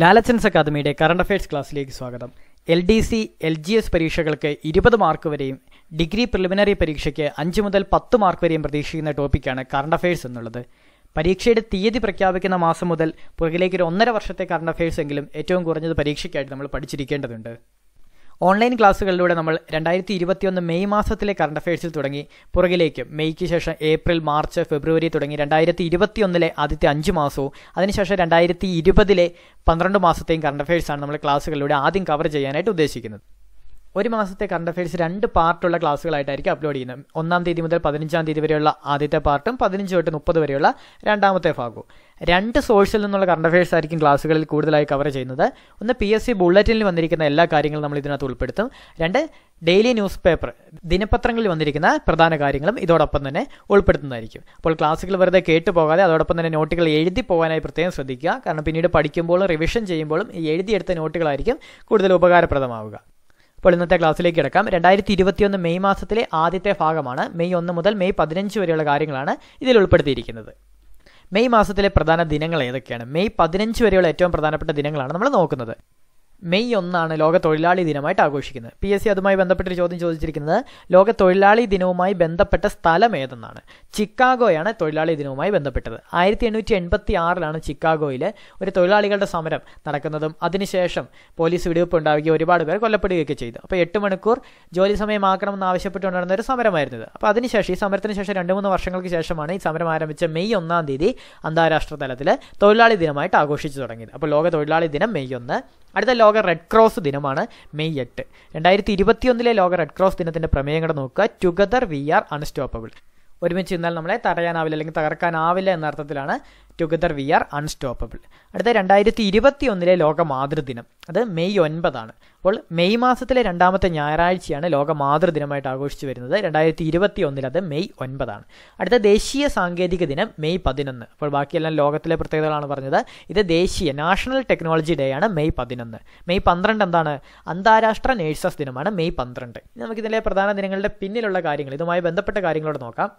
ലാലച്ചൻസ് അക്കാദമിയുടെ current affairs ക്ലാസ്സിലേക്ക് സ്വാഗതം L D C L G S പരീക്ഷകൾക്ക് ഇരുപത് മാർക്ക് വരെയും ഡിഗ്രി പ്രിലിമിനറി പരീക്ഷയ്ക്ക് അഞ്ച് മുതൽ പത്ത് മാർക്ക് വരെയും പ്രതീക്ഷിക്കുന്ന ടോപ്പിക്കാണ് കറണ്ട് അഫയേഴ്സ് എന്നുള്ളത് പരീക്ഷയുടെ തീയതി പ്രഖ്യാപിക്കുന്ന മാസം മുതൽ പുറകിലേക്ക് ഒരു ഒന്നര വർഷത്തെ കറണ്ട് അഫയേഴ്സ് എങ്കിലും ഏറ്റവും കുറഞ്ഞത് പരീക്ഷയ്ക്കായിട്ട് നമ്മൾ പഠിച്ചിരിക്കേണ്ടതുണ്ട് ഓൺലൈൻ ക്ലാസ്സുകളിലൂടെ നമ്മൾ രണ്ടായിരത്തി ഇരുപത്തിയൊന്ന് മെയ് മാസത്തിലെ കറണ്ട് അഫയേഴ്സിൽ തുടങ്ങി പുറകിലേക്ക് മെയ്ക്ക് ശേഷം ഏപ്രിൽ മാർച്ച് ഫെബ്രുവരി തുടങ്ങി രണ്ടായിരത്തി ഇരുപത്തിയൊന്നിലെ ആദ്യത്തെ അഞ്ച് മാസവും അതിനുശേഷം രണ്ടായിരത്തി ഇരുപതിലെ പന്ത്രണ്ട് മാസത്തെയും കറണ്ട് അഫയേഴ്സാണ് നമ്മൾ ക്ലാസ്സുകളിലൂടെ ആദ്യം കവർ ചെയ്യാനായിട്ട് ഉദ്ദേശിക്കുന്നത് ഒരു മാസത്തെ കറണ്ട് അഫയേഴ്സ് രണ്ട് പാർട്ടുള്ള ക്ലാസ്സുകളായിട്ടായിരിക്കും അപ്ലോഡ് ചെയ്യുന്നത് ഒന്നാം തീയതി മുതൽ പതിനഞ്ചാം തീയതി വരെയുള്ള ആദ്യത്തെ പാർട്ടും പതിനഞ്ച് തൊട്ട് മുപ്പത് വരെയുള്ള രണ്ടാമത്തെ ഭാഗവും രണ്ട് സോഴ്സിൽ നിന്നുള്ള കറണ്ട് അഫയേഴ്സ് ആയിരിക്കും ക്ലാസ്സുകളിൽ കൂടുതലായി കവർ ചെയ്യുന്നത് ഒന്ന് പി എസ് സി ബുള്ളറ്റിനിൽ വന്നിരിക്കുന്ന എല്ലാ കാര്യങ്ങളും നമ്മൾ ഇതിനകത്ത് ഉൾപ്പെടുത്തും രണ്ട് ഡെയിലി ന്യൂസ് പേപ്പർ ദിനപത്രങ്ങളിൽ വന്നിരിക്കുന്ന പ്രധാന കാര്യങ്ങളും ഇതോടൊപ്പം തന്നെ ഉൾപ്പെടുത്തുന്നതായിരിക്കും അപ്പോൾ ക്ലാസ്സുകൾ വെറുതെ കേട്ടു പോകാതെ അതോടൊപ്പം തന്നെ നോട്ടുകൾ എഴുതി പോകാനായി പ്രത്യേകം ശ്രദ്ധിക്കുക കാരണം പിന്നീട് പഠിക്കുമ്പോഴും റിവിഷൻ ചെയ്യുമ്പോഴും ഈ എഴുതിയെടുത്ത നോട്ടുകളായിരിക്കും കൂടുതൽ ഉപകാരപ്രദമാവുക അപ്പോൾ ഇന്നത്തെ ക്ലാസ്സിലേക്ക് കിടക്കാം രണ്ടായിരത്തി ഇരുപത്തിയൊന്ന് മെയ് മാസത്തിലെ ആദ്യത്തെ ഭാഗമാണ് മെയ് ഒന്ന് മുതൽ മെയ് പതിനഞ്ച് വരെയുള്ള കാര്യങ്ങളാണ് ഇതിൽ ഉൾപ്പെടുത്തിയിരിക്കുന്നത് മെയ് മാസത്തിലെ പ്രധാന ദിനങ്ങൾ ഏതൊക്കെയാണ് മെയ് പതിനഞ്ച് വരെയുള്ള ഏറ്റവും പ്രധാനപ്പെട്ട ദിനങ്ങളാണ് നമ്മൾ നോക്കുന്നത് മെയ് ഒന്നാണ് ലോക തൊഴിലാളി ദിനമായിട്ട് ആഘോഷിക്കുന്നത് പി എസ് സി അതുമായി ബന്ധപ്പെട്ടൊരു ചോദ്യം ചോദിച്ചിരിക്കുന്നത് ലോക തൊഴിലാളി ദിനവുമായി ബന്ധപ്പെട്ട സ്ഥലം ഏതെന്നാണ് ചിക്കാഗോയാണ് തൊഴിലാളി ദിനവുമായി ബന്ധപ്പെട്ടത് ആയിരത്തി എണ്ണൂറ്റി എൺപത്തി ആറിലാണ് ചിക്കാഗോയിൽ ഒരു തൊഴിലാളികളുടെ സമരം നടക്കുന്നതും അതിനുശേഷം പോലീസ് വെടിവെപ്പ് ഉണ്ടാവുകയും ഒരുപാട് പേർ കൊല്ലപ്പെടുകയൊക്കെ ചെയ്തു അപ്പോൾ എട്ട് മണിക്കൂർ ജോലി സമയമാക്കണമെന്ന് ആവശ്യപ്പെട്ടുകൊണ്ടിരുന്ന ഒരു സമരമായിരുന്നു അപ്പോൾ അതിനുശേഷം ഈ സമരത്തിന് ശേഷം രണ്ട് മൂന്ന് വർഷങ്ങൾക്ക് ശേഷമാണ് ഈ സമരം ആരംഭിച്ച മെയ് ഒന്നാം തീയതി അന്താരാഷ്ട്ര തലത്തിൽ തൊഴിലാളി ദിനമായിട്ട് ആഘോഷിച്ചു തുടങ്ങിയത് അപ്പോൾ ലോക തൊഴിലാളി ദിനം മെയ് ഒന്ന് അടുത്ത ലോക റെഡ് ക്രോസ് ദിനമാണ് മെയ് എട്ട് രണ്ടായിരത്തി ഇരുപത്തിയൊന്നിലെ ലോക റെഡ് ക്രോസ് ദിനത്തിൻ്റെ പ്രമേയം കൂടെ നോക്കുക ടുഗദർ വി ആർ അൺസ്റ്റോപ്പബിൾ ഒരുമിച്ച് നിന്നാൽ നമ്മളെ തടയാനാവില്ല അല്ലെങ്കിൽ തകർക്കാനാവില്ല എന്ന അർത്ഥത്തിലാണ് ടുഗദർ വി ആർ അൺസ്റ്റോപ്പബിൾ അടുത്ത രണ്ടായിരത്തി ഇരുപത്തി ഒന്നിലെ ലോക മാതൃദിനം അത് മെയ് ഒൻപതാണ് അപ്പോൾ മെയ് മാസത്തിലെ രണ്ടാമത്തെ ഞായറാഴ്ചയാണ് ലോക മാതൃദിനമായിട്ട് ആഘോഷിച്ചു വരുന്നത് രണ്ടായിരത്തി ഇരുപത്തി ഒന്നിൽ അത് മെയ് ഒൻപതാണ് അടുത്ത ദേശീയ സാങ്കേതിക ദിനം മെയ് പതിനൊന്ന് അപ്പോൾ ബാക്കിയെല്ലാം ലോകത്തിലെ പ്രത്യേകതകളാണ് പറഞ്ഞത് ഇത് ദേശീയ നാഷണൽ ടെക്നോളജി ഡേ ആണ് മെയ് പതിനൊന്ന് മെയ് പന്ത്രണ്ട് എന്താണ് അന്താരാഷ്ട്ര നേഴ്സസ് ദിനമാണ് മെയ് പന്ത്രണ്ട് നമുക്ക് ഇതിലെ പ്രധാന ദിനങ്ങളുടെ പിന്നിലുള്ള കാര്യങ്ങൾ ഇതുമായി ബന്ധപ്പെട്ട കാര്യങ്ങളോട് നോക്കാം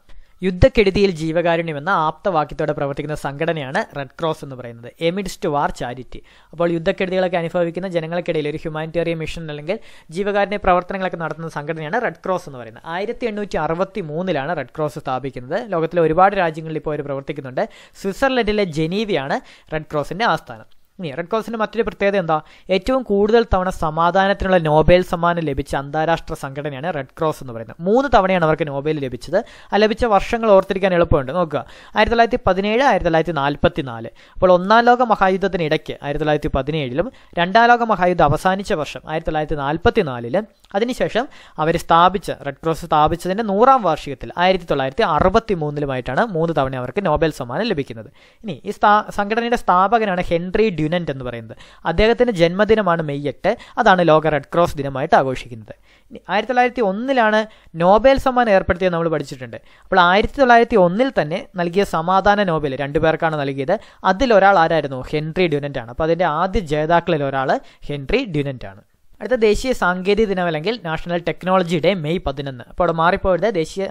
യുദ്ധക്കെടുതിയിൽ ജീവകാരുണ്യമെന്ന ആപ്തവാക്യത്തോടെ പ്രവർത്തിക്കുന്ന സംഘടനയാണ് റെഡ് ക്രോസ് എന്ന് പറയുന്നത് എമിഡ്സ് ടു വാർ ചാരിറ്റി അപ്പോൾ യുദ്ധക്കെടുതികളൊക്കെ അനുഭവിക്കുന്ന ജനങ്ങൾക്കിടയിൽ ഒരു ഹ്യൂമാനിറ്റേറിയൻ മിഷൻ അല്ലെങ്കിൽ ജീവകാരുണ്യ പ്രവർത്തനങ്ങളൊക്കെ നടത്തുന്ന സംഘടനയാണ് റെഡ് ക്രോസ് എന്ന് പറയുന്നത് ആയിരത്തി എണ്ണൂറ്റി അറുപത്തി മൂന്നിലാണ് റെഡ് ക്രോസ് സ്ഥാപിക്കുന്നത് ലോകത്തിലെ ഒരുപാട് രാജ്യങ്ങളിൽ ഇപ്പോൾ അവർ പ്രവർത്തിക്കുന്നുണ്ട് സ്വിറ്റ്സർലൻഡിലെ ജനീവയാണ് റെഡ് ക്രോസിൻ്റെ ആസ്ഥാനം റെഡ് മിറക്കോസിൻ്റെ മറ്റൊരു പ്രത്യേകത എന്താ ഏറ്റവും കൂടുതൽ തവണ സമാധാനത്തിനുള്ള നോബേൽ സമ്മാനം ലഭിച്ച അന്താരാഷ്ട്ര സംഘടനയാണ് റെഡ് ക്രോസ് എന്ന് പറയുന്നത് മൂന്ന് തവണയാണ് അവർക്ക് നോബേൽ ലഭിച്ചത് ആ ലഭിച്ച വർഷങ്ങൾ ഓർത്തിരിക്കാൻ എളുപ്പമുണ്ട് നോക്കുക ആയിരത്തി തൊള്ളായിരത്തി പതിനേഴ് ആയിരത്തി തൊള്ളായിരത്തി നാൽപ്പത്തി നാല് അപ്പോൾ ഒന്നാം ലോക മഹായുദ്ധത്തിനിടയ്ക്ക് ആയിരത്തി തൊള്ളായിരത്തി പതിനേഴിലും രണ്ടാം ലോക മഹായുദ്ധം അവസാനിച്ച വർഷം ആയിരത്തി തൊള്ളായിരത്തി നാൽപ്പത്തി നാലില് അതിനുശേഷം അവർ സ്ഥാപിച്ച റെഡ് ക്രോസ് സ്ഥാപിച്ചതിൻ്റെ നൂറാം വാർഷികത്തിൽ ആയിരത്തി തൊള്ളായിരത്തി അറുപത്തി മൂന്നിലുമായിട്ടാണ് മൂന്ന് തവണ അവർക്ക് നോബൽ സമ്മാനം ലഭിക്കുന്നത് ഇനി ഈ സ്ഥാ സംഘടനയുടെ സ്ഥാപകനാണ് ഹെൻറി ഡ്യുനൻ്റ് എന്ന് പറയുന്നത് അദ്ദേഹത്തിൻ്റെ ജന്മദിനമാണ് മെയ് എട്ട് അതാണ് ലോക റെഡ് ക്രോസ് ദിനമായിട്ട് ആഘോഷിക്കുന്നത് ഇനി ആയിരത്തി തൊള്ളായിരത്തി ഒന്നിലാണ് നോബൽ സമ്മാനം ഏർപ്പെടുത്തിയത് നമ്മൾ പഠിച്ചിട്ടുണ്ട് അപ്പോൾ ആയിരത്തി തൊള്ളായിരത്തി ഒന്നിൽ തന്നെ നൽകിയ സമാധാന നോബൽ രണ്ടു പേർക്കാണ് നൽകിയത് അതിലൊരാൾ ആരായിരുന്നു ഹെൻറി ഡ്യുനൻ്റ് ആണ് അപ്പോൾ അതിൻ്റെ ആദ്യ ജേതാക്കളിൽ ഒരാൾ ഹെൻറി ഡ്യുനൻ്റ് ആണ് അടുത്ത ദേശീയ സാങ്കേതിക ദിനം അല്ലെങ്കിൽ നാഷണൽ ടെക്നോളജി ഡേ മെയ് പതിനൊന്ന് അപ്പോൾ അവിടെ മാറിപ്പോയത് ദേശീയ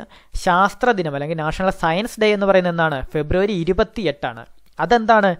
ശാസ്ത്ര ദിനം അല്ലെങ്കിൽ നാഷണൽ സയൻസ് ഡേ എന്ന് പറയുന്നത് എന്താണ് ഫെബ്രുവരി ഇരുപത്തി എട്ടാണ് അതെന്താണ്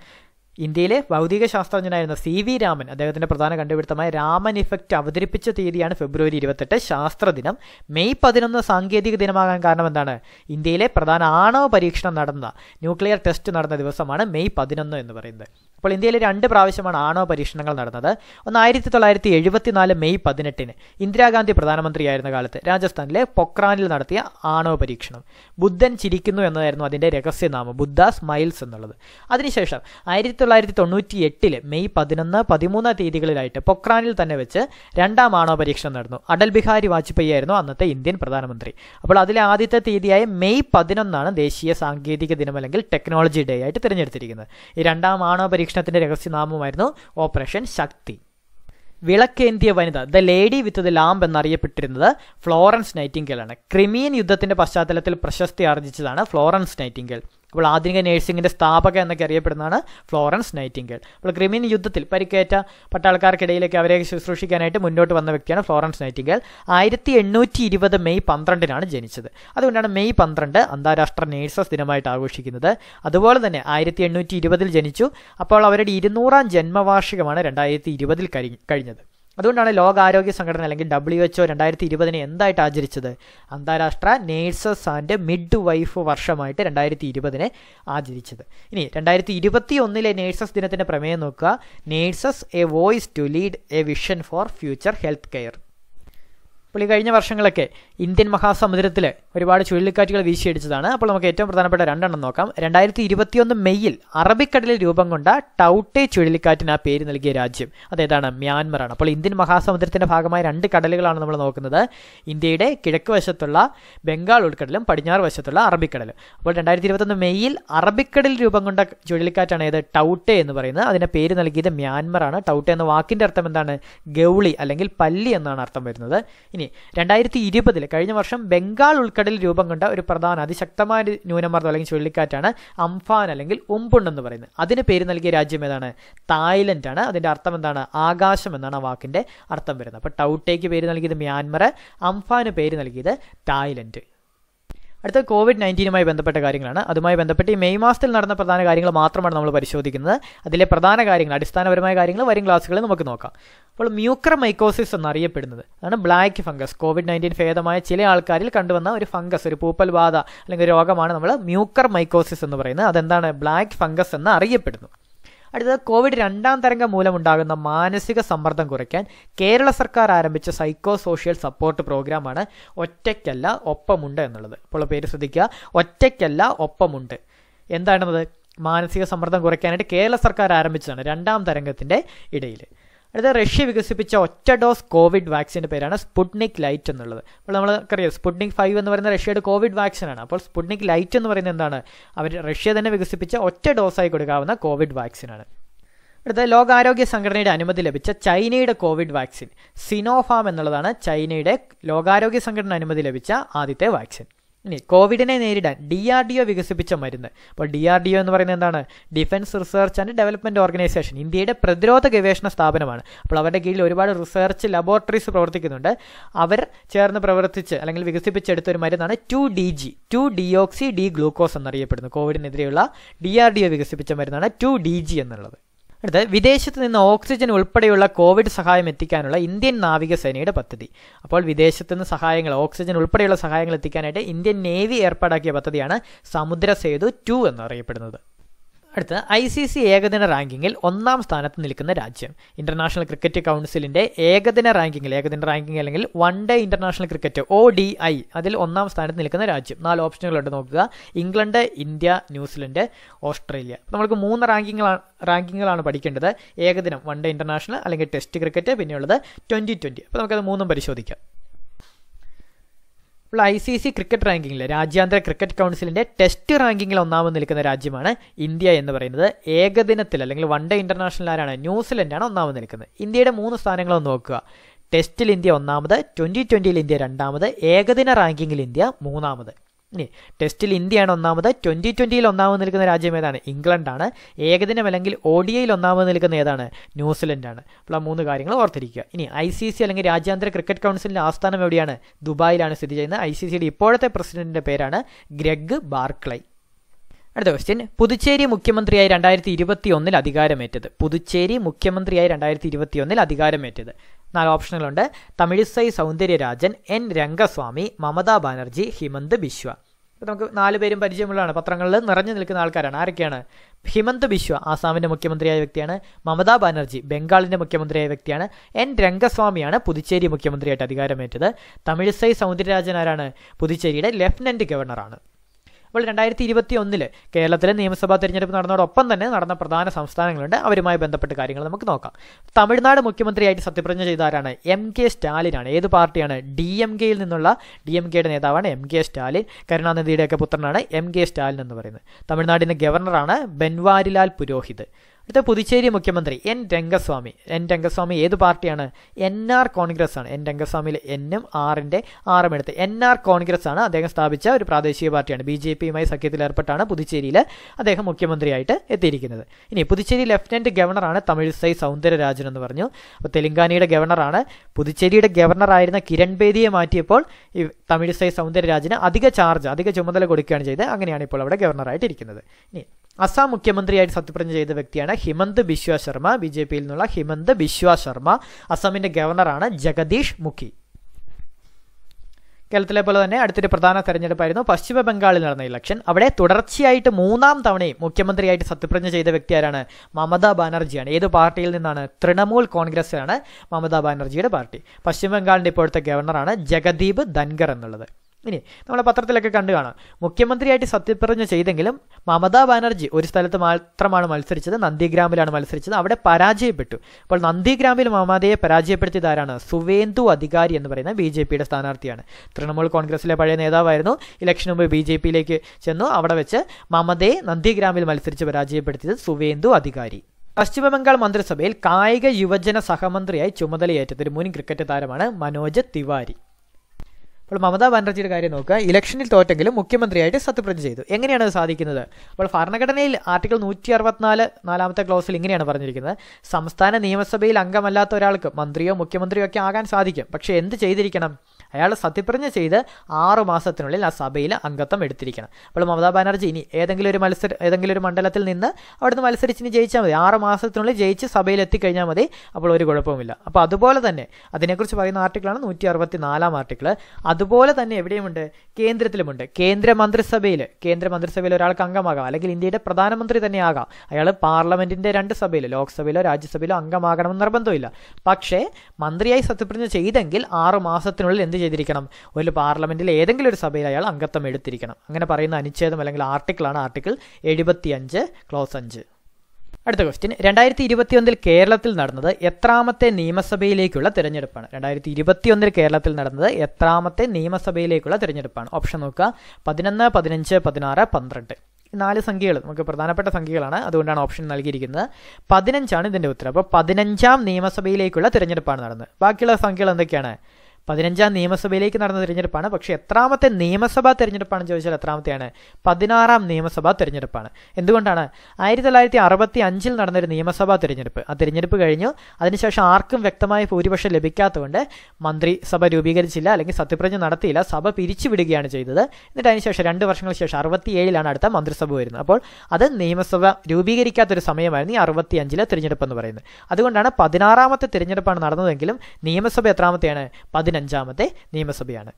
ഇന്ത്യയിലെ ഭൗതിക ശാസ്ത്രജ്ഞനായിരുന്ന സി വി രാമൻ അദ്ദേഹത്തിൻ്റെ പ്രധാന കണ്ടുപിടുത്തമായ രാമൻ ഇഫക്റ്റ് അവതരിപ്പിച്ച തീയതിയാണ് ഫെബ്രുവരി ഇരുപത്തെട്ട് ശാസ്ത്ര ദിനം മെയ് പതിനൊന്ന് സാങ്കേതിക ദിനമാകാൻ കാരണം എന്താണ് ഇന്ത്യയിലെ പ്രധാന ആണവ പരീക്ഷണം നടന്ന ന്യൂക്ലിയർ ടെസ്റ്റ് നടന്ന ദിവസമാണ് മെയ് പതിനൊന്ന് എന്ന് പറയുന്നത് അപ്പോൾ ഇന്ത്യയിൽ രണ്ട് പ്രാവശ്യമാണ് ആണവ പരീക്ഷണങ്ങൾ നടന്നത് ഒന്ന് ആയിരത്തി തൊള്ളായിരത്തി എഴുപത്തിനാല് മെയ് പതിനെട്ടിന് ഇന്ദിരാഗാന്ധി പ്രധാനമന്ത്രിയായിരുന്ന കാലത്ത് രാജസ്ഥാനിലെ പൊക്രാനിൽ നടത്തിയ ആണവ പരീക്ഷണം ബുദ്ധൻ ചിരിക്കുന്നു എന്നതായിരുന്നു അതിൻ്റെ രഹസ്യനാമം ബുദ്ധ സ്മൈൽസ് എന്നുള്ളത് അതിനുശേഷം ആയിരത്തി തൊള്ളായിരത്തി തൊണ്ണൂറ്റി എട്ടിൽ മെയ് പതിനൊന്ന് പതിമൂന്ന് തീയതികളിലായിട്ട് പൊക്രാനിൽ തന്നെ വെച്ച് രണ്ടാം ആണവ പരീക്ഷണം നടന്നു അടൽ ബിഹാരി വാജ്പേയി ആയിരുന്നു അന്നത്തെ ഇന്ത്യൻ പ്രധാനമന്ത്രി അപ്പോൾ അതിലെ ആദ്യത്തെ തീയതിയായ മെയ് പതിനൊന്നാണ് ദേശീയ സാങ്കേതിക ദിനം അല്ലെങ്കിൽ ടെക്നോളജി ഡേ ആയിട്ട് തിരഞ്ഞെടുത്തിരിക്കുന്നത് ഈ രണ്ടാം ആണവ പരീക്ഷണം കൃഷ്ണത്തിൻ്റെ രഹസ്യനാമമായിരുന്നു ഓപ്പറേഷൻ ശക്തി വിളക്കേന്തിയ വനിത the lady with the lamp എന്നറിയപ്പെട്ടിരുന്നത് ഫ്ലോറൻസ് നൈറ്റിംഗേൽ ആണ് ക്രിമിയൻ യുദ്ധത്തിന്റെ പശ്ചാത്തലത്തിൽ പ്രശസ്തി ആർജിച്ചതാണ് ഫ്ലോറൻസ് നൈറ്റിംഗേൽ അപ്പോൾ ആധുനിക നേഴ്സിംഗിൻ്റെ സ്ഥാപക എന്നൊക്കെ അറിയപ്പെടുന്നതാണ് ഫ്ലോറൻസ് നൈറ്റിംഗേൽ അപ്പോൾ ക്രിമിൻ യുദ്ധത്തിൽ പരിക്കേറ്റ പട്ടാൾക്കാർക്കിടയിലേക്ക് അവരെ ശുശ്രൂഷിക്കാനായിട്ട് മുന്നോട്ട് വന്ന വ്യക്തിയാണ് ഫ്ലോറൻസ് നൈറ്റിംഗേൽ ആയിരത്തി എണ്ണൂറ്റി ഇരുപത് മെയ് പന്ത്രണ്ടിനാണ് ജനിച്ചത് അതുകൊണ്ടാണ് മെയ് പന്ത്രണ്ട് അന്താരാഷ്ട്ര നേഴ്സസ് ദിനമായിട്ട് ആഘോഷിക്കുന്നത് അതുപോലെ തന്നെ ആയിരത്തി എണ്ണൂറ്റി ഇരുപതിൽ ജനിച്ചു അപ്പോൾ അവരുടെ ഇരുന്നൂറാം ജന്മവാർഷികമാണ് രണ്ടായിരത്തി ഇരുപതിൽ കഴിഞ്ഞത് അതുകൊണ്ടാണ് ലോകാരോഗ്യ സംഘടന അല്ലെങ്കിൽ ഡബ്ല്യു എച്ച്ഒ രണ്ടായിരത്തി ഇരുപതിനെ എന്തായിട്ട് ആചരിച്ചത് അന്താരാഷ്ട്ര നേഴ്സസ് ആൻഡ് മിഡ് വൈഫ് വർഷമായിട്ട് രണ്ടായിരത്തി ഇരുപതിനെ ആചരിച്ചത് ഇനി രണ്ടായിരത്തി ഇരുപത്തി ഒന്നിലെ നേഴ്സസ് ദിനത്തിൻ്റെ പ്രമേയം നോക്കുക nurses a voice to lead a vision for future health care പുള്ളി കഴിഞ്ഞ വർഷങ്ങളൊക്കെ ഇന്ത്യൻ മഹാസമുദ്രത്തിൽ ഒരുപാട് ചുഴലിക്കാറ്റുകൾ വീശിയടിച്ചതാണ് അപ്പോൾ നമുക്ക് ഏറ്റവും പ്രധാനപ്പെട്ട രണ്ടെണ്ണം നോക്കാം രണ്ടായിരത്തി ഇരുപത്തിയൊന്ന് മെയ്യിൽ അറബിക്കടലിൽ രൂപം കൊണ്ട ടൗട്ടെ ചുഴലിക്കാറ്റിന് ആ പേര് നൽകിയ രാജ്യം അതേതാണ് മ്യാൻമറാണ് അപ്പോൾ ഇന്ത്യൻ മഹാസമുദ്രത്തിൻ്റെ ഭാഗമായ രണ്ട് കടലുകളാണ് നമ്മൾ നോക്കുന്നത് ഇന്ത്യയുടെ കിഴക്ക് വശത്തുള്ള ബംഗാൾ ഉൾക്കടലും പടിഞ്ഞാറ് വശത്തുള്ള അറബിക്കടലും അപ്പോൾ രണ്ടായിരത്തി ഇരുപത്തൊന്ന് മെയ്യിൽ അറബിക്കടലിൽ രൂപം കൊണ്ട ചുഴലിക്കാറ്റാണ് ഏത് ടൗട്ടെ എന്ന് പറയുന്നത് അതിൻ്റെ പേര് നൽകിയത് മ്യാൻമറാണ് ടൗട്ടെ എന്ന വാക്കിൻ്റെ അർത്ഥം എന്താണ് ഗൗളി അല്ലെങ്കിൽ പല്ലി എന്നാണ് അർത്ഥം വരുന്നത് ഇനി രണ്ടായിരത്തി ഇരുപതിൽ കഴിഞ്ഞ വർഷം ബംഗാൾ ഉൾക്കടൽ വംഗക്കടലിൽ രൂപം കൊണ്ട ഒരു പ്രധാന അതിശക്തമായ ന്യൂനമർദ്ദം അല്ലെങ്കിൽ ചുഴലിക്കാറ്റാണ് അംഫാൻ അല്ലെങ്കിൽ ഉംപുൺ എന്ന് പറയുന്നത് അതിന് പേര് നൽകിയ രാജ്യം ഏതാണ് തായ്ലൻഡ് ആണ് അതിൻ്റെ അർത്ഥം എന്താണ് ആകാശം എന്നാണ് ആ വാക്കിൻ്റെ അർത്ഥം വരുന്നത് അപ്പോൾ ടൗട്ടേക്ക് പേര് നൽകിയത് മ്യാൻമർ അംഫാന് പേര് നൽകിയത് തായ്ലൻഡ് അടുത്ത കോവിഡ് നയൻറ്റീനുമായി ബന്ധപ്പെട്ട കാര്യങ്ങളാണ് അതുമായി ബന്ധപ്പെട്ട് ഈ മെയ് മാസത്തിൽ നടന്ന പ്രധാന കാര്യങ്ങൾ മാത്രമാണ് നമ്മൾ പരിശോധിക്കുന്നത് അതിലെ പ്രധാന കാര്യങ്ങൾ അടിസ്ഥാനപരമായ കാര്യങ്ങൾ വരും ക്ലാസ്സുകളിൽ നമുക്ക് നോക്കാം അപ്പോൾ മ്യൂക്രമൈക്കോസിസ് എന്നറിയപ്പെടുന്നത് അതാണ് ബ്ലാക്ക് ഫംഗസ് കോവിഡ് നയൻറ്റീൻ ഭേദമായ ചില ആൾക്കാരിൽ കണ്ടുവന്ന ഒരു ഫംഗസ് ഒരു പൂപ്പൽ ബാധ അല്ലെങ്കിൽ രോഗമാണ് നമ്മൾ മ്യൂക്കർ മൈക്കോസിസ് എന്ന് പറയുന്നത് അതെന്താണ് ബ്ലാക്ക് ഫംഗസ് എന്ന് അറിയപ്പെടുന്നു അടുത്തത് കോവിഡ് രണ്ടാം തരംഗം മൂലമുണ്ടാകുന്ന മാനസിക സമ്മർദ്ദം കുറയ്ക്കാൻ കേരള സർക്കാർ ആരംഭിച്ച സൈക്കോ സോഷ്യൽ സപ്പോർട്ട് പ്രോഗ്രാമാണ് ഒറ്റയ്ക്കല്ല ഒപ്പമുണ്ട് എന്നുള്ളത് അപ്പോൾ പേര് ശ്രദ്ധിക്കുക ഒറ്റയ്ക്കല്ല ഒപ്പമുണ്ട് എന്താണത് മാനസിക സമ്മർദ്ദം കുറയ്ക്കാനായിട്ട് കേരള സർക്കാർ ആരംഭിച്ചതാണ് രണ്ടാം തരംഗത്തിൻ്റെ ഇടയിൽ അടുത്ത റഷ്യ വികസിപ്പിച്ച ഒറ്റ ഡോസ് കോവിഡ് വാക്സിൻ്റെ പേരാണ് സ്പുട്നിക് ലൈറ്റ് എന്നുള്ളത് അപ്പോൾ നമ്മൾ നമ്മൾക്കറിയാം സ്പുട്നിക് ഫൈവ് എന്ന് പറയുന്ന റഷ്യയുടെ കോവിഡ് വാക്സിനാണ് അപ്പോൾ സ്പുട്നിക് ലൈറ്റ് എന്ന് പറയുന്നത് എന്താണ് അവർ റഷ്യ തന്നെ വികസിപ്പിച്ച ഒറ്റ ഡോസായി കൊടുക്കാവുന്ന കോവിഡ് വാക്സിനാണ് അടുത്ത ലോകാരോഗ്യ സംഘടനയുടെ അനുമതി ലഭിച്ച ചൈനയുടെ കോവിഡ് വാക്സിൻ സിനോഫാം എന്നുള്ളതാണ് ചൈനയുടെ ലോകാരോഗ്യ സംഘടന അനുമതി ലഭിച്ച ആദ്യത്തെ വാക്സിൻ ഇനി കോവിഡിനെ നേരിടാൻ ഡി ആർ ഡി ഒ വികസിപ്പിച്ച മരുന്ന് അപ്പോൾ ഡി ആർ ഡി ഒ എന്ന് പറയുന്നത് എന്താണ് defence research and development organisation ഇന്ത്യയുടെ പ്രതിരോധ ഗവേഷണ സ്ഥാപനമാണ് അപ്പോൾ അവരുടെ കീഴിൽ ഒരുപാട് റിസർച്ച് ലബോറട്ടറീസ് പ്രവർത്തിക്കുന്നുണ്ട് അവർ ചേർന്ന് പ്രവർത്തിച്ച് അല്ലെങ്കിൽ വികസിപ്പിച്ചെടുത്ത ഒരു മരുന്നാണ് two D G two deoxy D glucose എന്നറിയപ്പെടുന്നു കോവിഡിനെതിരെയുള്ള ഡി ആർ ഡി ഒ വികസിപ്പിച്ച മരുന്നാണ് ടു ഡി ജി എന്നുള്ളത് അടുത്ത് വിദേശത്ത് നിന്ന് ഓക്സിജൻ ഉൾപ്പെടെയുള്ള കോവിഡ് സഹായം എത്തിക്കാനുള്ള ഇന്ത്യൻ നാവികസേനയുടെ പദ്ധതി അപ്പോൾ വിദേശത്ത് നിന്ന് സഹായങ്ങൾ ഓക്സിജൻ ഉൾപ്പെടെയുള്ള സഹായങ്ങൾ എത്തിക്കാനായിട്ട് ഇന്ത്യൻ നേവി ഏർപ്പാടാക്കിയ പദ്ധതിയാണ് സമുദ്ര സേതു ടു എന്നറിയപ്പെടുന്നത് അടുത്ത ഐ സി സി ഏകദിന റാങ്കിങ്ങിൽ ഒന്നാം സ്ഥാനത്ത് നിൽക്കുന്ന രാജ്യം ഇന്റർനാഷണൽ ക്രിക്കറ്റ് കൗൺസിലിന്റെ ഏകദിന റാങ്കിങ്ങിൽ ഏകദിന റാങ്കിങ് അല്ലെങ്കിൽ one day international cricket O D I അതിൽ ഒന്നാം സ്ഥാനത്ത് നിൽക്കുന്ന രാജ്യം നാല് ഓപ്ഷനുകളുണ്ട് നോക്കുക ഇംഗ്ലണ്ട് ഇന്ത്യ ന്യൂസിലൻഡ് ഓസ്ട്രേലിയ നമ്മൾക്ക് മൂന്ന് റാങ്കിങ്ങുകളാണ് റാങ്കിങ്ങുകളാണ് പഠിക്കേണ്ടത് ഏകദിനം വൺ ഡേ ഇന്റർനാഷണൽ അല്ലെങ്കിൽ ടെസ്റ്റ് ക്രിക്കറ്റ് പിന്നെയുള്ളത് ട്വന്റി ട്വന്റി അപ്പോൾ നമുക്കത് മൂന്നും പരിശോധിക്കാം ഇപ്പോൾ ഐ സി സി ക്രിക്കറ്റ് റാങ്കിങ്ങിൽ രാജ്യാന്തര ക്രിക്കറ്റ് കൗൺസിലിൻ്റെ ടെസ്റ്റ് റാങ്കിങ്ങിൽ ഒന്നാമത് നിൽക്കുന്ന രാജ്യമാണ് ഇന്ത്യ എന്ന് പറയുന്നത് ഏകദിനത്തിൽ അല്ലെങ്കിൽ വൺ ഡേ ഇൻ്റർനാഷണൽ ആരാണ് ന്യൂസിലൻഡാണ് ഒന്നാമത് നിൽക്കുന്നത് ഇന്ത്യയുടെ മൂന്ന് ഒന്ന് നോക്കുക ടെസ്റ്റിൽ ഇന്ത്യ ഒന്നാമത് ട്വൻ്റി ട്വൻ്റിയിൽ ഇന്ത്യ രണ്ടാമത് ഏകദിന റാങ്കിങ്ങിൽ ഇന്ത്യ മൂന്നാമത് ഇനി ടെസ്റ്റിൽ ഇന്ത്യയാണ് ഒന്നാമത് ട്വൻ്റി ട്വൻ്റിയിൽ ഒന്നാമത് നിൽക്കുന്ന രാജ്യം ഏതാണ് ഇംഗ്ലണ്ടാണ് ഏകദിനം അല്ലെങ്കിൽ ഒഡിയയിൽ ഒന്നാമത് നിൽക്കുന്ന ഏതാണ് ന്യൂസിലൻഡാണ് അപ്പോൾ ആ മൂന്ന് കാര്യങ്ങൾ ഓർത്തിരിക്കുക ഇനി ഐ സി സി അല്ലെങ്കിൽ രാജ്യാന്തര ക്രിക്കറ്റ് കൗൺസിലിൻ്റെ ആസ്ഥാനം എവിടെയാണ് ദുബായിലാണ് സ്ഥിതി ചെയ്യുന്നത് ഐ സി സിയുടെ ഇപ്പോഴത്തെ പ്രസിഡന്റിൻ്റെ പേരാണ് ഗ്രഗ് ബാർക്ലൈ അടുത്ത ക്വസ്റ്റ്യൻ പുതുച്ചേരി മുഖ്യമന്ത്രിയായി രണ്ടായിരത്തി ഇരുപത്തി ഒന്നിൽ അധികാരമേറ്റത് പുതുച്ചേരി മുഖ്യമന്ത്രിയായി രണ്ടായിരത്തി ഇരുപത്തി ഒന്നിൽ അധികാരമേറ്റത് നാല് ഓപ്ഷനുകളുണ്ട് തമിഴിസൈ സൗന്ദര്യരാജൻ എൻ രംഗസ്വാമി മമതാ ബാനർജി ഹിമന്ത് ബിശ്വ ഇപ്പം നമുക്ക് നാല് പേരും പരിചയമുള്ളതാണ് പത്രങ്ങളിൽ നിറഞ്ഞു നിൽക്കുന്ന ആൾക്കാരാണ് ആരൊക്കെയാണ് ഹിമന്ത് ബിശ്വ ആസാമിൻ്റെ മുഖ്യമന്ത്രിയായ വ്യക്തിയാണ് മമതാ ബാനർജി ബംഗാളിൻ്റെ മുഖ്യമന്ത്രിയായ വ്യക്തിയാണ് എൻ രംഗസ്വാമിയാണ് പുതുച്ചേരി മുഖ്യമന്ത്രിയായിട്ട് അധികാരമേറ്റത് തമിഴിസൈ സൗന്ദര്യരാജൻ ആരാണ് പുതുച്ചേരിയുടെ ലെഫ്റ്റനൻറ്റ് ഗവർണറാണ് അപ്പോൾ രണ്ടായിരത്തി ഇരുപത്തി ഒന്നില് കേരളത്തിലെ നിയമസഭാ തെരഞ്ഞെടുപ്പ് നടന്നതോടൊപ്പം തന്നെ നടന്ന പ്രധാന സംസ്ഥാനങ്ങളുണ്ട് അവരുമായി ബന്ധപ്പെട്ട കാര്യങ്ങൾ നമുക്ക് നോക്കാം തമിഴ്നാട് മുഖ്യമന്ത്രിയായിട്ട് സത്യപ്രതിജ്ഞ ചെയ്ത ആരാണ് എം കെ സ്റ്റാലിനാണ് ഏത് പാർട്ടിയാണ് ഡി എം കെയിൽ നിന്നുള്ള ഡി എം കെയുടെ നേതാവാണ് എം കെ സ്റ്റാലിൻ കരുണാനിധിയുടെയൊക്കെ പുത്രനാണ് എം കെ സ്റ്റാലിൻ എന്ന് പറയുന്നത് തമിഴ്നാടിൻ്റെ ഗവർണറാണ് ബൻവാരിലാൽ പുരോഹിത് അടുത്ത പുതുച്ചേരി മുഖ്യമന്ത്രി എൻ രംഗസ്വാമി എൻ രംഗസ്വാമി ഏത് പാർട്ടിയാണ് എൻ ആർ കോൺഗ്രസ് ആണ് എൻ രംഗസ്വാമിയിൽ എന്നും ആറിൻ്റെ ആറും എടുത്ത് എൻ ആർ കോൺഗ്രസ് ആണ് അദ്ദേഹം സ്ഥാപിച്ച ഒരു പ്രാദേശിക പാർട്ടിയാണ് ബി ജെ പിയുമായി സഖ്യത്തിലേർപ്പെട്ടാണ് പുതുച്ചേരിയിൽ അദ്ദേഹം മുഖ്യമന്ത്രിയായിട്ട് എത്തിയിരിക്കുന്നത് ഇനി പുതുച്ചേരി ലെഫ്റ്റനൻറ്റ് ഗവർണറാണ് തമിഴ്സൈ സൗന്ദരരാജൻ എന്ന് പറഞ്ഞു അപ്പോൾ തെലങ്കാനയുടെ ഗവർണറാണ് പുതുച്ചേരിയുടെ ഗവർണറായിരുന്ന കിരൺ ബേദിയെ മാറ്റിയപ്പോൾ ഈ തമിഴ്സൈ സൗന്ദരരാജന് അധിക ചാർജ് അധിക ചുമതല കൊടുക്കുകയാണ് ചെയ്ത് അങ്ങനെയാണ് ഇപ്പോൾ അവിടെ ഗവർണറായിട്ടിരിക്കുന്നത് ഇനി അസാം മുഖ്യമന്ത്രിയായിട്ട് സത്യപ്രതിജ്ഞ ചെയ്ത വ്യക്തിയാണ് ഹിമന്ത് ബിശ്വ ശർമ്മ ബി ജെ പിയിൽ നിന്നുള്ള ഹിമന്ത് ബിശ്വ ശർമ്മ അസമിന്റെ ഗവർണറാണ് ജഗദീഷ് മുഖി കേരളത്തിലെ പോലെ തന്നെ അടുത്തൊരു പ്രധാന തെരഞ്ഞെടുപ്പായിരുന്നു പശ്ചിമ ബംഗാളിൽ നടന്ന ഇലക്ഷൻ അവിടെ തുടർച്ചയായിട്ട് മൂന്നാം തവണയും മുഖ്യമന്ത്രിയായിട്ട് സത്യപ്രതിജ്ഞ ചെയ്ത വ്യക്തി ആരാണ് മമതാ ബാനർജിയാണ് ഏത് പാർട്ടിയിൽ നിന്നാണ് തൃണമൂൽ കോൺഗ്രസിലാണ് മമതാ ബാനർജിയുടെ പാർട്ടി പശ്ചിമ ബംഗാളിൻ്റെ ഇപ്പോഴത്തെ ഗവർണറാണ് ജഗദീപ് ധൻഗർ എന്നുള്ളത് ഇനി നമ്മളെ പത്രത്തിലൊക്കെ കണ്ടു കാണാം മുഖ്യമന്ത്രിയായിട്ട് സത്യപ്രതിജ്ഞ ചെയ്തെങ്കിലും മമതാ ബാനർജി ഒരു സ്ഥലത്ത് മാത്രമാണ് മത്സരിച്ചത് നന്ദിഗ്രാമിലാണ് മത്സരിച്ചത് അവിടെ പരാജയപ്പെട്ടു അപ്പോൾ നന്ദിഗ്രാമിൽ മമതയെ പരാജയപ്പെടുത്തിയത് ആരാണ് സുവേന്ദു അധികാരി എന്ന് പറയുന്ന ബി ജെ പിയുടെ സ്ഥാനാർത്ഥിയാണ് തൃണമൂൽ കോൺഗ്രസിലെ പഴയ നേതാവായിരുന്നു ഇലക്ഷൻ മുമ്പ് ബി ജെ പിയിലേക്ക് ചെന്നു അവിടെ വെച്ച് മമതയെ നന്ദിഗ്രാമിൽ മത്സരിച്ച് പരാജയപ്പെടുത്തിയത് സുവേന്ദു അധികാരി പശ്ചിമബംഗാൾ ബംഗാൾ മന്ത്രിസഭയിൽ കായിക യുവജന സഹമന്ത്രിയായി ഒരു മുൻ ക്രിക്കറ്റ് താരമാണ് മനോജ് തിവാരി അപ്പോൾ മമതാ ബാനർജിയുടെ കാര്യം നോക്കുക ഇലക്ഷനിൽ തോറ്റെങ്കിലും മുഖ്യമന്ത്രിയായിട്ട് സത്യപ്രതിജ്ഞ ചെയ്തു എങ്ങനെയാണ് അത് സാധിക്കുന്നത് അപ്പോൾ ഭരണഘടനയിൽ ആർട്ടിക്കിൾ നൂറ്റി അറുപത്തിനാല് നാലാമത്തെ ക്ലോസിൽ ഇങ്ങനെയാണ് പറഞ്ഞിരിക്കുന്നത് സംസ്ഥാന നിയമസഭയിൽ അംഗമല്ലാത്ത ഒരാൾക്ക് മന്ത്രിയോ മുഖ്യമന്ത്രിയോ ഒക്കെ ആകാൻ സാധിക്കും പക്ഷേ എന്ത് ചെയ്തിരിക്കണം അയാൾ സത്യപ്രതിജ്ഞ ചെയ്ത് ആറു മാസത്തിനുള്ളിൽ ആ സഭയിൽ അംഗത്വം എടുത്തിരിക്കണം അപ്പോൾ മമതാ ബാനർജി ഇനി ഏതെങ്കിലും ഒരു മത്സര ഏതെങ്കിലും ഒരു മണ്ഡലത്തിൽ നിന്ന് അവിടുന്ന് മത്സരിച്ച് ഇനി ജയിച്ചാൽ മതി ആറ് മാസത്തിനുള്ളിൽ ജയിച്ച് സഭയിൽ എത്തിക്കഴിഞ്ഞാൽ മതി അപ്പോൾ ഒരു കുഴപ്പവുമില്ല അപ്പോൾ അതുപോലെ തന്നെ അതിനെക്കുറിച്ച് പറയുന്ന ആർട്ടിക്കിളാണ് നൂറ്റി അറുപത്തി നാലാം ആർട്ടിക്കിൾ അതുപോലെ തന്നെ എവിടെയുമുണ്ട് കേന്ദ്രത്തിലുമുണ്ട് കേന്ദ്രമന്ത്രിസഭയിൽ കേന്ദ്രമന്ത്രിസഭയിൽ ഒരാൾക്ക് അംഗമാകാം അല്ലെങ്കിൽ ഇന്ത്യയുടെ പ്രധാനമന്ത്രി തന്നെ ആകാം അയാൾ പാർലമെന്റിന്റെ രണ്ട് സഭയിൽ ലോക്സഭയിലോ രാജ്യസഭയിലോ അംഗമാകണമെന്ന് നിർബന്ധമില്ല പക്ഷേ മന്ത്രിയായി സത്യപ്രതിജ്ഞ ചെയ്തെങ്കിൽ ആറു മാസത്തിനുള്ളിൽ എന്ത് എന്ത് ചെയ്തിരിക്കണം ഒരു പാർലമെൻറ്റിൽ ഏതെങ്കിലും ഒരു സഭയിൽ അയാൾ അംഗത്വം എടുത്തിരിക്കണം അങ്ങനെ പറയുന്ന അനുച്ഛേദം അല്ലെങ്കിൽ ആർട്ടിക്കിളാണ് ആർട്ടിക്കിൾ എഴുപത്തി അഞ്ച് ക്ലോസ് അഞ്ച് അടുത്ത ക്വസ്റ്റ്യൻ രണ്ടായിരത്തി ഇരുപത്തിയൊന്നിൽ കേരളത്തിൽ നടന്നത് എത്രാമത്തെ നിയമസഭയിലേക്കുള്ള തിരഞ്ഞെടുപ്പാണ് രണ്ടായിരത്തി ഇരുപത്തിയൊന്നിൽ കേരളത്തിൽ നടന്നത് എത്രാമത്തെ നിയമസഭയിലേക്കുള്ള തിരഞ്ഞെടുപ്പാണ് ഓപ്ഷൻ നോക്കുക പതിനൊന്ന് പതിനഞ്ച് പതിനാറ് പന്ത്രണ്ട് നാല് സംഖ്യകൾ നമുക്ക് പ്രധാനപ്പെട്ട സംഖ്യകളാണ് അതുകൊണ്ടാണ് ഓപ്ഷൻ നൽകിയിരിക്കുന്നത് പതിനഞ്ചാണ് ഇതിൻ്റെ ഉത്തരം അപ്പോൾ പതിനഞ്ചാം നിയമസഭയിലേക്കുള്ള തിരഞ്ഞെടുപ്പാണ് നടന്നത് ബാക്കിയുള്ള സംഖ്യകൾ എന്തൊക്കെയാണ് പതിനഞ്ചാം നിയമസഭയിലേക്ക് നടന്ന തിരഞ്ഞെടുപ്പാണ് പക്ഷേ എത്രാമത്തെ നിയമസഭാ തിരഞ്ഞെടുപ്പാണെന്ന് ചോദിച്ചാൽ എത്രാമത്തെയാണ് പതിനാറാം നിയമസഭാ തിരഞ്ഞെടുപ്പാണ് എന്തുകൊണ്ടാണ് ആയിരത്തി തൊള്ളായിരത്തി അറുപത്തി അഞ്ചിൽ നടന്നൊരു നിയമസഭാ തിരഞ്ഞെടുപ്പ് ആ തിരഞ്ഞെടുപ്പ് കഴിഞ്ഞു അതിനുശേഷം ആർക്കും വ്യക്തമായ ഭൂരിപക്ഷം ലഭിക്കാത്തതുകൊണ്ട് മന്ത്രിസഭ രൂപീകരിച്ചില്ല അല്ലെങ്കിൽ സത്യപ്രതിജ്ഞ നടത്തിയില്ല സഭ പിരിച്ചുവിടുകയാണ് ചെയ്തത് എന്നിട്ട് അതിനുശേഷം രണ്ട് വർഷങ്ങൾക്ക് ശേഷം അറുപത്തി ഏഴിലാണ് അടുത്ത മന്ത്രിസഭ വരുന്നത് അപ്പോൾ അത് നിയമസഭ രൂപീകരിക്കാത്തൊരു സമയമായിരുന്നു ഈ അറുപത്തി അഞ്ചിലെ തിരഞ്ഞെടുപ്പ് എന്ന് പറയുന്നത് അതുകൊണ്ടാണ് പതിനാറാമത്തെ തിരഞ്ഞെടുപ്പാണ് നടന്നതെങ്കിലും നിയമസഭ എത്രാമത്തെയാണ് പതിനാറ് പതിനഞ്ചാമത്തെ നിയമസഭയാണ്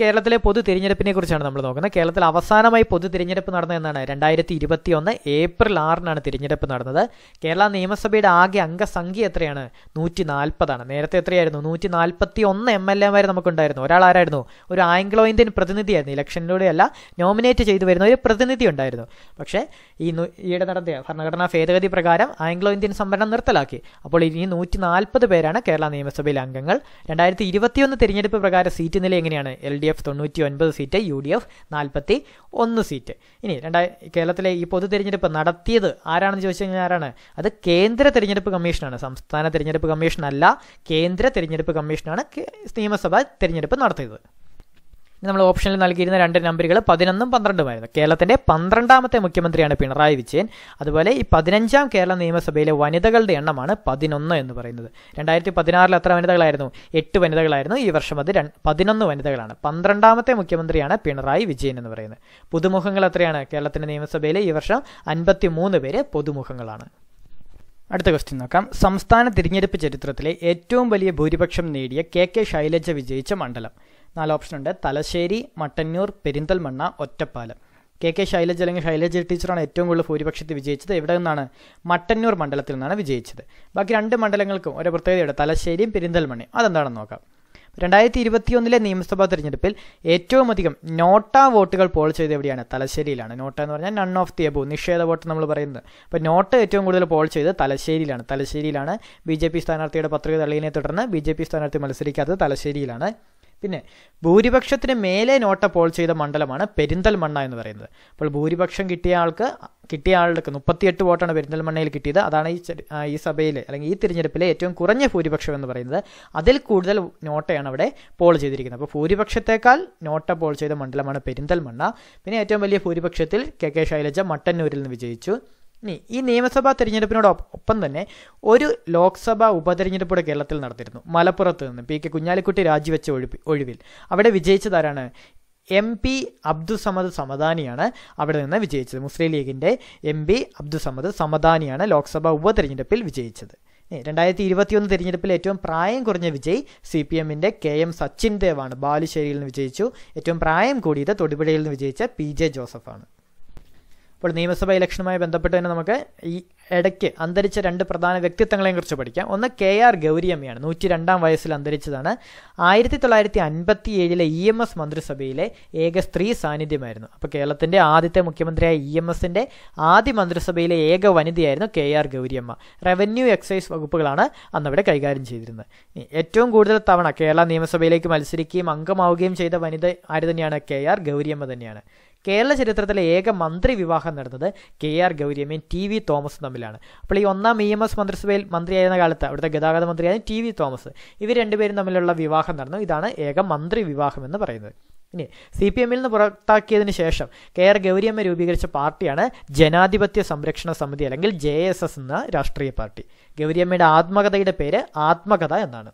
കേരളത്തിലെ പൊതു തിരഞ്ഞെടുപ്പിനെ കുറിച്ചാണ് നമ്മൾ നോക്കുന്നത് കേരളത്തിൽ അവസാനമായി പൊതു തിരഞ്ഞെടുപ്പ് നടന്നത് എന്നാണ് രണ്ടായിരത്തി ഇരുപത്തി ഒന്ന് ഏപ്രിൽ ആറിനാണ് തിരഞ്ഞെടുപ്പ് നടന്നത് കേരള നിയമസഭയുടെ ആകെ അംഗസംഖ്യ എത്രയാണ് നൂറ്റി നാൽപ്പതാണ് നേരത്തെ എത്രയായിരുന്നു നൂറ്റി നാൽപ്പത്തി ഒന്ന് എം എൽ മാർ നമുക്കുണ്ടായിരുന്നു ഒരാൾ ആരായിരുന്നു ഒരു ആംഗ്ലോ ഇന്ത്യൻ പ്രതിനിധിയായിരുന്നു ഇലക്ഷനിലൂടെയല്ല നോമിനേറ്റ് ചെയ്തു വരുന്ന ഒരു പ്രതിനിധി ഉണ്ടായിരുന്നു പക്ഷേ ഈ ഈയിടെ നടത്തിയ ഭരണഘടനാ ഭേദഗതി പ്രകാരം ആംഗ്ലോ ഇന്ത്യൻ സംവരണം നിർത്തലാക്കി അപ്പോൾ ഇനി നൂറ്റി നാൽപ്പത് പേരാണ് കേരള നിയമസഭയിലെ അംഗങ്ങൾ രണ്ടായിരത്തി ഇരുപത്തിയൊന്ന് തിരഞ്ഞെടുപ്പ് പ്രകാരം സീറ്റ് നില എങ്ങനെയാണ് എൽ ഡി എഫ് തൊണ്ണൂറ്റി ഒൻപത് സീറ്റ് യു ഡി എഫ് നാൽപ്പത്തി ഒന്ന് സീറ്റ് ഇനി രണ്ടായി കേരളത്തിലെ ഈ പൊതു തിരഞ്ഞെടുപ്പ് നടത്തിയത് ആരാണെന്ന് ചോദിച്ചു കഴിഞ്ഞാൽ ആരാണ് അത് കേന്ദ്ര തിരഞ്ഞെടുപ്പ് കമ്മീഷനാണ് സംസ്ഥാന തിരഞ്ഞെടുപ്പ് കമ്മീഷനല്ല കേന്ദ്ര തിരഞ്ഞെടുപ്പ് കമ്മീഷനാണ് നിയമസഭ തിരഞ്ഞെടുപ്പ് നടത്തിയത് നമ്മൾ ഓപ്ഷനിൽ നൽകിയിരുന്ന രണ്ട് നമ്പറുകൾ പതിനൊന്നും പന്ത്രണ്ടുമായിരുന്നു കേരളത്തിൻ്റെ പന്ത്രണ്ടാമത്തെ മുഖ്യമന്ത്രിയാണ് പിണറായി വിജയൻ അതുപോലെ ഈ പതിനഞ്ചാം കേരള നിയമസഭയിലെ വനിതകളുടെ എണ്ണമാണ് പതിനൊന്ന് എന്ന് പറയുന്നത് രണ്ടായിരത്തി പതിനാറിൽ എത്ര വനിതകളായിരുന്നു എട്ട് വനിതകളായിരുന്നു ഈ വർഷം അത് പതിനൊന്ന് വനിതകളാണ് പന്ത്രണ്ടാമത്തെ മുഖ്യമന്ത്രിയാണ് പിണറായി വിജയൻ എന്ന് പറയുന്നത് പുതുമുഖങ്ങൾ എത്രയാണ് കേരളത്തിൻ്റെ നിയമസഭയിലെ ഈ വർഷം അൻപത്തി മൂന്ന് പേര് പുതുമുഖങ്ങളാണ് അടുത്ത ക്വസ്റ്റ്യൻ നോക്കാം സംസ്ഥാന തിരഞ്ഞെടുപ്പ് ചരിത്രത്തിലെ ഏറ്റവും വലിയ ഭൂരിപക്ഷം നേടിയ കെ കെ ശൈലജ വിജയിച്ച മണ്ഡലം നാല് ഓപ്ഷൻ ഉണ്ട് തലശ്ശേരി മട്ടന്നൂർ പെരിന്തൽമണ്ണ ഒറ്റപ്പാലം കെ കെ ശൈലജ അല്ലെങ്കിൽ ശൈലജ ടീച്ചറാണ് ഏറ്റവും കൂടുതൽ ഭൂരിപക്ഷത്തിൽ വിജയിച്ചത് ഇവിടെ നിന്നാണ് മട്ടന്നൂർ മണ്ഡലത്തിൽ നിന്നാണ് വിജയിച്ചത് ബാക്കി രണ്ട് മണ്ഡലങ്ങൾക്കും ഒരു പ്രത്യേകതയുണ്ട് തലശ്ശേരിയും പെരിന്തൽമണ്ണയും അതെന്താണെന്ന് നോക്കാം രണ്ടായിരത്തി ഇരുപത്തിയൊന്നിലെ നിയമസഭാ തെരഞ്ഞെടുപ്പിൽ ഏറ്റവും അധികം നോട്ട വോട്ടുകൾ പോൾ ചെയ്ത് എവിടെയാണ് തലശ്ശേരിയിലാണ് നോട്ട എന്ന് പറഞ്ഞാൽ നൺ ഓഫ് ദി അബു നിഷേധ വോട്ട് നമ്മൾ പറയുന്നത് അപ്പോൾ നോട്ട് ഏറ്റവും കൂടുതൽ പോൾ ചെയ്ത് തലശ്ശേരിയിലാണ് തലശ്ശേരിയിലാണ് ബി ജെ പി സ്ഥാനാർത്ഥിയുടെ പത്രിക തള്ളിയതിനെ തുടർന്ന് ബി ജെ പി സ്ഥാനാർത്ഥി മത്സരിക്കാത്തത് തലശ്ശേരിയിലാണ് പിന്നെ ഭൂരിപക്ഷത്തിന് മേലെ നോട്ട പോൾ ചെയ്ത മണ്ഡലമാണ് പെരിന്തൽമണ്ണ എന്ന് പറയുന്നത് അപ്പോൾ ഭൂരിപക്ഷം കിട്ടിയ ആൾക്ക് കിട്ടിയ ആൾക്ക് മുപ്പത്തിയെട്ട് വോട്ടാണ് പെരിന്തൽമണ്ണയിൽ കിട്ടിയത് അതാണ് ഈ ഈ സഭയിൽ അല്ലെങ്കിൽ ഈ തിരഞ്ഞെടുപ്പിലെ ഏറ്റവും കുറഞ്ഞ ഭൂരിപക്ഷം എന്ന് പറയുന്നത് അതിൽ കൂടുതൽ നോട്ടയാണ് അവിടെ പോൾ ചെയ്തിരിക്കുന്നത് അപ്പോൾ ഭൂരിപക്ഷത്തേക്കാൾ നോട്ട പോൾ ചെയ്ത മണ്ഡലമാണ് പെരിന്തൽമണ്ണ പിന്നെ ഏറ്റവും വലിയ ഭൂരിപക്ഷത്തിൽ കെ കെ ശൈലജ മട്ടന്നൂരിൽ നിന്ന് വിജയിച്ചു ഇനി ഈ നിയമസഭാ തെരഞ്ഞെടുപ്പിനോട് ഒപ്പം തന്നെ ഒരു ലോക്സഭാ ഉപതെരഞ്ഞെടുപ്പ് കേരളത്തിൽ നടത്തിയിരുന്നു മലപ്പുറത്ത് നിന്ന് പി കെ കുഞ്ഞാലിക്കുട്ടി രാജിവെച്ച ഒഴിപ്പി ഒഴിവിൽ അവിടെ വിജയിച്ചതാരാണ് എം പി അബ്ദുസമദ് സമദാനിയാണ് അവിടെ നിന്ന് വിജയിച്ചത് മുസ്ലിം ലീഗിൻ്റെ എം പി അബ്ദുസമദ് സമദാനിയാണ് ലോക്സഭാ ഉപതെരഞ്ഞെടുപ്പിൽ വിജയിച്ചത് രണ്ടായിരത്തി ഇരുപത്തിയൊന്ന് തിരഞ്ഞെടുപ്പിൽ ഏറ്റവും പ്രായം കുറഞ്ഞ വിജയ് സി പി എമ്മിൻ്റെ കെ എം സച്ചിൻ ദേവാണ് ബാലുശ്ശേരിയിൽ നിന്ന് വിജയിച്ചു ഏറ്റവും പ്രായം കൂടിയത് തൊടുപുഴയിൽ നിന്ന് വിജയിച്ച പി ജെ ജോസഫാണ് അപ്പോൾ നിയമസഭാ ഇലക്ഷനുമായി ബന്ധപ്പെട്ട് തന്നെ നമുക്ക് ഈ ഇടയ്ക്ക് അന്തരിച്ച രണ്ട് പ്രധാന വ്യക്തിത്വങ്ങളെയും കുറിച്ച് പഠിക്കാം ഒന്ന് കെ ആർ ഗൗരിയമ്മയാണ് നൂറ്റി രണ്ടാം വയസ്സിൽ അന്തരിച്ചതാണ് ആയിരത്തി തൊള്ളായിരത്തി അൻപത്തി ഏഴിലെ ഇ എം എസ് മന്ത്രിസഭയിലെ ഏക സ്ത്രീ സാന്നിധ്യമായിരുന്നു അപ്പോൾ കേരളത്തിൻ്റെ ആദ്യത്തെ മുഖ്യമന്ത്രിയായ ഇ എം എസിൻ്റെ ആദ്യ മന്ത്രിസഭയിലെ ഏക വനിതയായിരുന്നു കെ ആർ ഗൗരിയമ്മ റവന്യൂ എക്സൈസ് വകുപ്പുകളാണ് അന്നവിടെ കൈകാര്യം ചെയ്തിരുന്നത് ഏറ്റവും കൂടുതൽ തവണ കേരള നിയമസഭയിലേക്ക് മത്സരിക്കുകയും അംഗമാവുകയും ചെയ്ത വനിത ആര് തന്നെയാണ് കെ ആർ ഗൗരിയമ്മ തന്നെയാണ് കേരള ചരിത്രത്തിലെ ഏക മന്ത്രി വിവാഹം നടന്നത് കെ ആർ ഗൗരിയമ്മയും ടി വി തോമസും തമ്മിലാണ് അപ്പോൾ ഈ ഒന്നാം ഇ എം എസ് മന്ത്രിസഭയിൽ മന്ത്രിയായിരുന്ന കാലത്ത് അവിടുത്തെ ഗതാഗത മന്ത്രിയായിരുന്നു ടി വി തോമസ് ഇവർ രണ്ടുപേരും തമ്മിലുള്ള വിവാഹം നടന്നു ഇതാണ് ഏക മന്ത്രി വിവാഹം എന്ന് പറയുന്നത് ഇനി സി പി എമ്മിൽ നിന്ന് പുറത്താക്കിയതിന് ശേഷം കെ ആർ ഗൗരിയമ്മ രൂപീകരിച്ച പാർട്ടിയാണ് ജനാധിപത്യ സംരക്ഷണ സമിതി അല്ലെങ്കിൽ ജെ എസ് എസ് എന്ന രാഷ്ട്രീയ പാർട്ടി ഗൗരിയമ്മയുടെ ആത്മകഥയുടെ പേര് ആത്മകഥ എന്നാണ്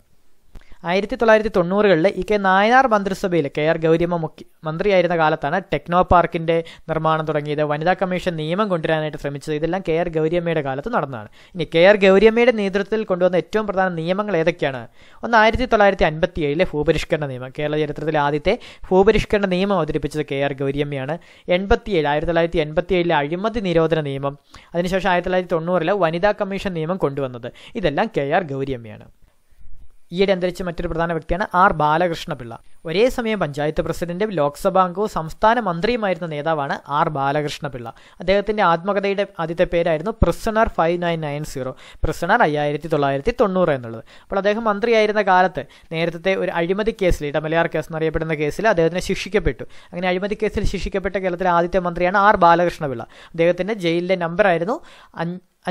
ആയിരത്തി തൊള്ളായിരത്തി തൊണ്ണൂറുകളിൽ ഈ കെ നായനാർ മന്ത്രിസഭയിൽ കെ ആർ ഗൗരിയമ്മ മുഖ്യ മന്ത്രിയായിരുന്ന കാലത്താണ് ടെക്നോ പാർക്കിൻ്റെ നിർമ്മാണം തുടങ്ങിയത് വനിതാ കമ്മീഷൻ നിയമം കൊണ്ടുവരാനായിട്ട് ശ്രമിച്ചത് ഇതെല്ലാം കെ ആർ ഗൗരിയമ്മയുടെ കാലത്ത് നടന്നതാണ് ഇനി കെ ആർ ഗൗരിയമ്മയുടെ നേതൃത്വത്തിൽ കൊണ്ടുവന്ന ഏറ്റവും പ്രധാന നിയമങ്ങൾ ഏതൊക്കെയാണ് ഒന്ന് ആയിരത്തി തൊള്ളായിരത്തി അൻപത്തി ഏഴിലെ ഭൂപരിഷ്കരണ നിയമം കേരള ചരിത്രത്തിലെ ആദ്യത്തെ ഭൂപരിഷ്കരണ നിയമം അവതരിപ്പിച്ചത് കെ ആർ ഗൗരിയമ്മയാണ് ഏഴ് ആയിരത്തി തൊള്ളായിരത്തി എൺപത്തി ഏഴിലെ അഴിമതി നിരോധന നിയമം അതിനുശേഷം ആയിരത്തി തൊള്ളായിരത്തി തൊണ്ണൂറിലെ വനിതാ കമ്മീഷൻ നിയമം കൊണ്ടുവന്നത് ഇതെല്ലാം കെ ആർ ഗൗരിയമ്മയാണ് ഈയിടെ അന്തരിച്ച മറ്റൊരു പ്രധാന വ്യക്തിയാണ് ആർ ബാലകൃഷ്ണപിള്ള ഒരേ സമയം പഞ്ചായത്ത് പ്രസിഡന്റും ലോക്സഭാ അംഗവും സംസ്ഥാന മന്ത്രിയുമായിരുന്ന നേതാവാണ് ആർ ബാലകൃഷ്ണപിള്ള അദ്ദേഹത്തിന്റെ ആത്മകഥയുടെ ആദ്യത്തെ പേരായിരുന്നു prisoner five nine nine zero prisoner അയ്യായിരത്തി തൊള്ളായിരത്തി തൊണ്ണൂറ് എന്നുള്ളത് അപ്പോൾ അദ്ദേഹം മന്ത്രിയായിരുന്ന കാലത്ത് നേരത്തെ ഒരു അഴിമതി കേസിൽ ഇടമലയാർ കേസ് എന്നറിയപ്പെടുന്ന കേസിൽ അദ്ദേഹത്തിന് ശിക്ഷിക്കപ്പെട്ടു അങ്ങനെ അഴിമതി കേസിൽ ശിക്ഷിക്കപ്പെട്ട കേരളത്തിലെ ആദ്യത്തെ മന്ത്രിയാണ് ആർ ബാലകൃഷ്ണപിള്ള അദ്ദേഹത്തിന്റെ ജയിലിലെ നമ്പറായിരുന്നു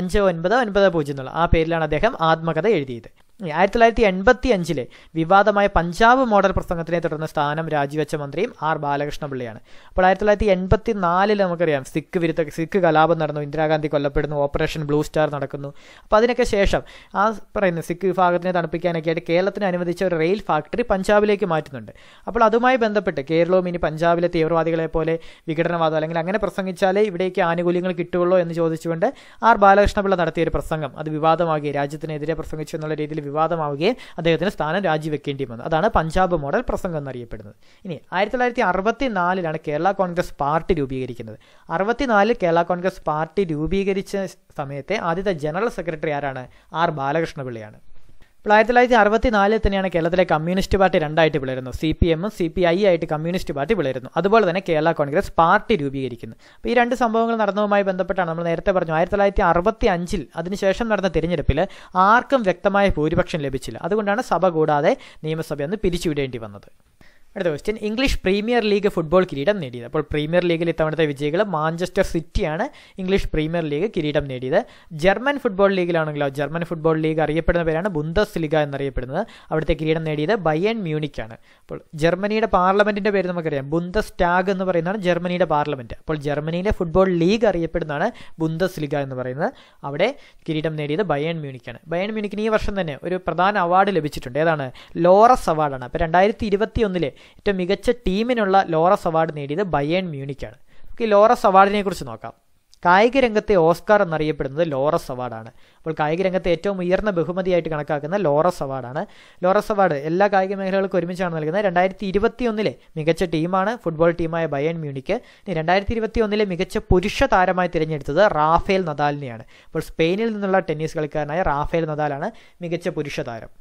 അഞ്ച് ഒൻപത് ഒൻപത് പൂജ്യം എന്നുള്ള ആ പേരിലാണ് അദ്ദേഹം ആത്മകഥ എഴുതിയത് ആയിരത്തി തൊള്ളായിരത്തി എൺപത്തി അഞ്ചിലെ വിവാദമായ പഞ്ചാബ് മോഡൽ പ്രസംഗത്തിനെ തുടർന്ന് സ്ഥാനം രാജിവെച്ച മന്ത്രിയും ആർ ബാലകൃഷ്ണപിള്ളയാണ് അപ്പോൾ ആയിരത്തി തൊള്ളായിരത്തി എൺപത്തി നാലിൽ നമുക്കറിയാം സിഖ് വിരുദ്ധ സിഖ് കലാപം നടന്നു ഇന്ദിരാഗാന്ധി കൊല്ലപ്പെടുന്നു ഓപ്പറേഷൻ ബ്ലൂ സ്റ്റാർ നടക്കുന്നു അപ്പോൾ അതിനൊക്കെ ശേഷം ആ പറയുന്ന സിഖ് വിഭാഗത്തിനെ തണുപ്പിക്കാനൊക്കെ ആയിട്ട് കേരളത്തിന് അനുവദിച്ച ഒരു റെയിൽ ഫാക്ടറി പഞ്ചാബിലേക്ക് മാറ്റുന്നുണ്ട് അപ്പോൾ അതുമായി ബന്ധപ്പെട്ട് കേരളവും ഇനി പഞ്ചാബിലെ തീവ്രവാദികളെ പോലെ വിഘടനവാദം അല്ലെങ്കിൽ അങ്ങനെ പ്രസംഗിച്ചാലേ ഇവിടേക്ക് ആനുകൂല്യങ്ങൾ കിട്ടുകയുള്ളൂ എന്ന് ചോദിച്ചുകൊണ്ട് ആർ ബാലകൃഷ്ണപിള്ള നടത്തിയ ഒരു പ്രസംഗം അത് വിവാദമാകി രാജ്യത്തിനെതിരെ പ്രസംഗിച്ചു എന്നുള്ള രീതിയിൽ വിവാദമാവുകയും അദ്ദേഹത്തിന് സ്ഥാനം രാജിവെക്കേണ്ടി വന്നു അതാണ് പഞ്ചാബ് മോഡൽ പ്രസംഗം എന്നറിയപ്പെടുന്നത് ഇനി ആയിരത്തി തൊള്ളായിരത്തി കേരള കോൺഗ്രസ് പാർട്ടി രൂപീകരിക്കുന്നത് അറുപത്തിനാലിൽ കേരള കോൺഗ്രസ് പാർട്ടി രൂപീകരിച്ച സമയത്തെ ആദ്യത്തെ ജനറൽ സെക്രട്ടറി ആരാണ് ആർ ബാലകൃഷ്ണപിള്ളയാണ് ആയിരത്തി തൊള്ളായിരത്തി അറുപത്തി നാലിൽ തന്നെയാണ് കേരളത്തിലെ കമ്മ്യൂണിസ്റ്റ് പാർട്ടി രണ്ടായിട്ട് പിളരുന്നു സി പി എമ്മും സി പി ഐ ആയിട്ട് കമ്മ്യൂണിസ്റ്റ് പാർട്ടി പിളരുന്നു അതുപോലെ തന്നെ കേരള കോൺഗ്രസ് പാർട്ടി രൂപീകരിക്കുന്നു അപ്പോൾ ഈ രണ്ട് സംഭവങ്ങൾ നടന്നതുമായി ബന്ധപ്പെട്ടാണ് നമ്മൾ നേരത്തെ പറഞ്ഞു ആയിരത്തി തൊള്ളായിരത്തി അറുപത്തി അഞ്ചിൽ അതിനുശേഷം നടന്ന തിരഞ്ഞെടുപ്പിൽ ആർക്കും വ്യക്തമായ ഭൂരിപക്ഷം ലഭിച്ചില്ല അതുകൊണ്ടാണ് സഭ കൂടാതെ നിയമസഭയെന്ന് പിരിച്ചുവിടേണ്ടി വന്നത് അടുത്ത question English premier league football കിരീടം നേടിയത് അപ്പോൾ പ്രീമിയർ ലീഗിൽ ഇത്തവണത്തെ വിജയികൾ മാഞ്ചസ്റ്റർ സിറ്റിയാണ് ഇംഗ്ലീഷ് പ്രീമിയർ ലീഗ് കിരീടം നേടിയത് ജർമ്മൻ ഫുട്ബോൾ ലീഗിലാണെങ്കിലോ ജർമ്മൻ ഫുട്ബോൾ ലീഗ് അറിയപ്പെടുന്ന പേരാണ് ബുന്തസ് ലിഗ എന്നറിയപ്പെടുന്നത് അവിടുത്തെ കിരീടം നേടിയത് ബയൻ മ്യൂണിക്കാണ് അപ്പോൾ ജർമ്മനിയുടെ പാർലമെൻറ്റിൻ്റെ പേര് നമുക്കറിയാം ബുന്തസ് ടാഗ് എന്ന് പറയുന്നതാണ് ജർമ്മനിയുടെ പാർലമെൻറ്റ് അപ്പോൾ ജർമ്മനിയിലെ ഫുട്ബോൾ ലീഗ് അറിയപ്പെടുന്നതാണ് ബുന്തസ് ലിഗ എന്ന് പറയുന്നത് അവിടെ കിരീടം നേടിയത് ബയൻ മ്യൂണിക്കാണ് ബയൻ മ്യൂണിക്കിന് ഈ വർഷം തന്നെ ഒരു പ്രധാന അവാർഡ് ലഭിച്ചിട്ടുണ്ട് ഏതാണ് ലോറസ് അവാർഡാണ് അപ്പോൾ രണ്ടായിരത്തി ഇരുപത്തി ഒന്നിലെ ഏറ്റവും മികച്ച ടീമിനുള്ള ലോറസ് അവാർഡ് നേടിയത് ബയേൺ മ്യൂണിക്കാണ് നമുക്ക് ഈ ലോറസ് അവാർഡിനെ കുറിച്ച് നോക്കാം കായിക രംഗത്തെ ഓസ്കാർ എന്നറിയപ്പെടുന്നത് ലോറസ് അവാർഡാണ് അപ്പോൾ കായിക രംഗത്തെ ഏറ്റവും ഉയർന്ന ബഹുമതിയായിട്ട് കണക്കാക്കുന്ന ലോറസ് അവാർഡാണ് ലോറസ് അവാർഡ് എല്ലാ കായിക മേഖലകൾക്കും ഒരുമിച്ചാണ് നൽകുന്നത് രണ്ടായിരത്തി ഇരുപത്തി ഒന്നിലെ മികച്ച ടീമാണ് ഫുട്ബോൾ ടീമായ ബയൺ മ്യൂണിക്ക് രണ്ടായിരത്തി ഇരുപത്തി ഒന്നിലെ മികച്ച പുരുഷ താരമായി തിരഞ്ഞെടുത്തത് റാഫേൽ നദാലിനെയാണ് അപ്പോൾ സ്പെയിനിൽ നിന്നുള്ള ടെന്നീസ് കളിക്കാരനായ റാഫേൽ നദാലാണ് മികച്ച പുരുഷ താരം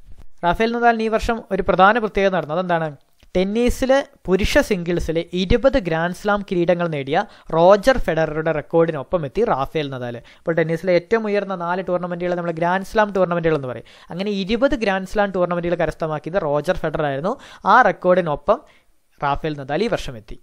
റാഫേൽ നദാലിന് ഈ വർഷം ഒരു പ്രധാന പ്രത്യേകത നടന്നത് എന്താണ് ടെന്നീസിലെ പുരുഷ സിംഗിൾസിലെ ഇരുപത് ഗ്രാൻഡ് സ്ലാം കിരീടങ്ങൾ നേടിയ റോജർ ഫെഡററുടെ റെക്കോർഡിനൊപ്പം എത്തി റാഫേൽ നദാൽ അപ്പോൾ ടെന്നീസിലെ ഏറ്റവും ഉയർന്ന നാല് ടൂർണമെൻറ്റുകൾ നമ്മൾ ഗ്രാൻഡ് സ്ലാം ടൂർണമെൻറ്റുകൾ എന്ന് പറയും അങ്ങനെ ഇരുപത് ഗ്രാൻഡ് സ്ലാം ടൂർണമെൻറ്റുകൾ കരസ്ഥമാക്കിയത് റോജർ ഫെഡറർ ആയിരുന്നു ആ റെക്കോർഡിനൊപ്പം റാഫേൽ നദാൽ ഈ വർഷം എത്തി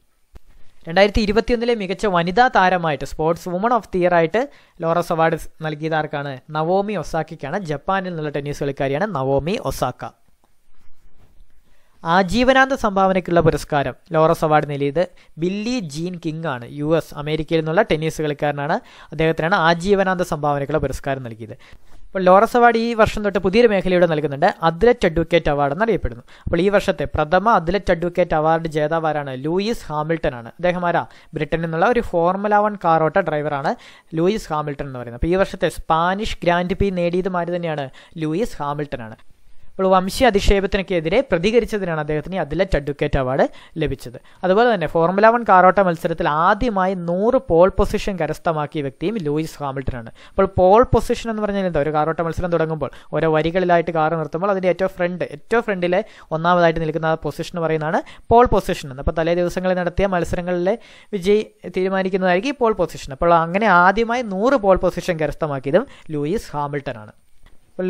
രണ്ടായിരത്തി ഇരുപത്തിയൊന്നിലെ മികച്ച വനിതാ താരമായിട്ട് sports woman of the year ആയിട്ട് ലോറസ് അവാർഡ് നൽകിയതാർക്കാണ് നവോമി ഒസാക്കിക്കാണ് ജപ്പാനിൽ നിന്നുള്ള ടെന്നീസ് കളിക്കാരിയാണ് നവോമി ഒസാക്ക ആജീവനാന്ത സംഭാവനയ്ക്കുള്ള പുരസ്കാരം ലോറസ് അവാർഡ് നേടിയത് ബില്ലി ജീൻ കിങ് ആണ് യു എസ് അമേരിക്കയിൽ നിന്നുള്ള ടെന്നീസ് കളിക്കാരനാണ് അദ്ദേഹത്തിനാണ് ആജീവനാന്ത സംഭാവനയ്ക്കുള്ള പുരസ്കാരം നൽകിയത് അപ്പോൾ ലോറസ് അവാർഡ് ഈ വർഷം തൊട്ട് പുതിയൊരു മേഖലയോടെ നൽകുന്നുണ്ട് അത്ലറ്റ് അഡ്വക്കേറ്റ് അവാർഡ് എന്നറിയപ്പെടുന്നു അപ്പോൾ ഈ വർഷത്തെ പ്രഥമ അത്ലറ്റ് അഡ്വക്കേറ്റ് അവാർഡ് ജേതാവാരാണ് ലൂയിസ് ഹാമിൽട്ടൺ ആണ് അദ്ദേഹം ആരാ ബ്രിട്ടനിൽ നിന്നുള്ള ഒരു ഫോർമുല വൺ കാറോട്ട ഡ്രൈവറാണ് ലൂയിസ് ഹാമിൽട്ടൺ എന്ന് പറയുന്നത് അപ്പോൾ ഈ വർഷത്തെ സ്പാനിഷ് ഗ്രാൻഡ് പി നേടിയതുമാർ തന്നെയാണ് ലൂയിസ് ഹാമിൽട്ടൺ ആണ് വംശീയ അധിക്ഷേപത്തിനൊക്കെതിരെ പ്രതികരിച്ചതിനാണ് അദ്ദേഹത്തിന് അത്ലറ്റ് അഡ്വക്കേറ്റ് അവാർഡ് ലഭിച്ചത് അതുപോലെ തന്നെ ഫോർമുല വൺ കാറോട്ട മത്സരത്തിൽ ആദ്യമായി നൂറ് പോൾ പൊസിഷൻ കരസ്ഥമാക്കിയ വ്യക്തിയും ലൂയിസ് ആണ് അപ്പോൾ പോൾ പൊസിഷൻ എന്ന് പറഞ്ഞാൽ എന്താ ഒരു കാറോട്ട മത്സരം തുടങ്ങുമ്പോൾ ഓരോ വരികളിലായിട്ട് കാർ നിർത്തുമ്പോൾ അതിൻ്റെ ഏറ്റവും ഫ്രണ്ട് ഏറ്റവും ഫ്രണ്ടിലെ ഒന്നാമതായിട്ട് നിൽക്കുന്ന ആ പൊസിഷൻ എന്ന് പറയുന്നതാണ് പോൾ പൊസിഷൻ എന്ന് അപ്പോൾ തലേ ദിവസങ്ങളിൽ നടത്തിയ മത്സരങ്ങളിലെ വിജയി തീരുമാനിക്കുന്നതായിരിക്കും ഈ പോൾ പൊസിഷൻ അപ്പോൾ അങ്ങനെ ആദ്യമായി നൂറ് പോൾ പൊസിഷൻ കരസ്ഥമാക്കിയതും ലൂയിസ് ഹാമിൽട്ടനാണ്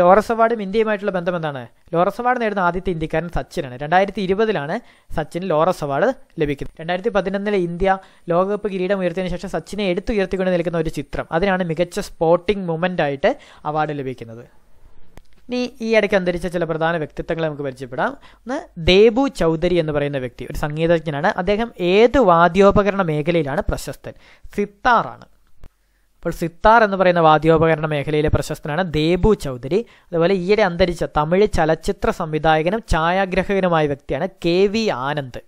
ലോറസ് അവാർഡും ഇന്ത്യയുമായിട്ടുള്ള ബന്ധം എന്താണ് ലോറസ് അവാർഡ് നേടുന്ന ആദ്യത്തെ ഇന്ത്യക്കാരൻ സച്ചിനാണ് രണ്ടായിരത്തി ഇരുപതിലാണ് സച്ചിന് ലോറസ് അവാർഡ് ലഭിക്കുന്നത് രണ്ടായിരത്തി പതിനൊന്നിലെ ഇന്ത്യ ലോകകപ്പ് കിരീടം ഉയർത്തിയതിനു ശേഷം സച്ചിനെ എടുത്തുയർത്തിക്കൊണ്ട് നിൽക്കുന്ന ഒരു ചിത്രം അതിനാണ് മികച്ച സ്പോർട്ടിംഗ് മൂമെൻ്റ് ആയിട്ട് അവാർഡ് ലഭിക്കുന്നത് ഇനി ഈ ഇടയ്ക്ക് അന്തരിച്ച ചില പ്രധാന വ്യക്തിത്വങ്ങളെ നമുക്ക് പരിചയപ്പെടാം ഒന്ന് ദേബു ചൗധരി എന്ന് പറയുന്ന വ്യക്തി ഒരു സംഗീതജ്ഞനാണ് അദ്ദേഹം ഏത് വാദ്യോപകരണ മേഖലയിലാണ് പ്രശസ്തൻ സിത്താറാണ് അപ്പോൾ സിത്താർ എന്ന് പറയുന്ന വാദ്യോപകരണ മേഖലയിലെ പ്രശസ്തനാണ് ദേബു ചൗധരി അതുപോലെ ഈയിടെ അന്തരിച്ച തമിഴ് ചലച്ചിത്ര സംവിധായകനും ഛായാഗ്രഹകനുമായ വ്യക്തിയാണ് കെ വി ആനന്ദ്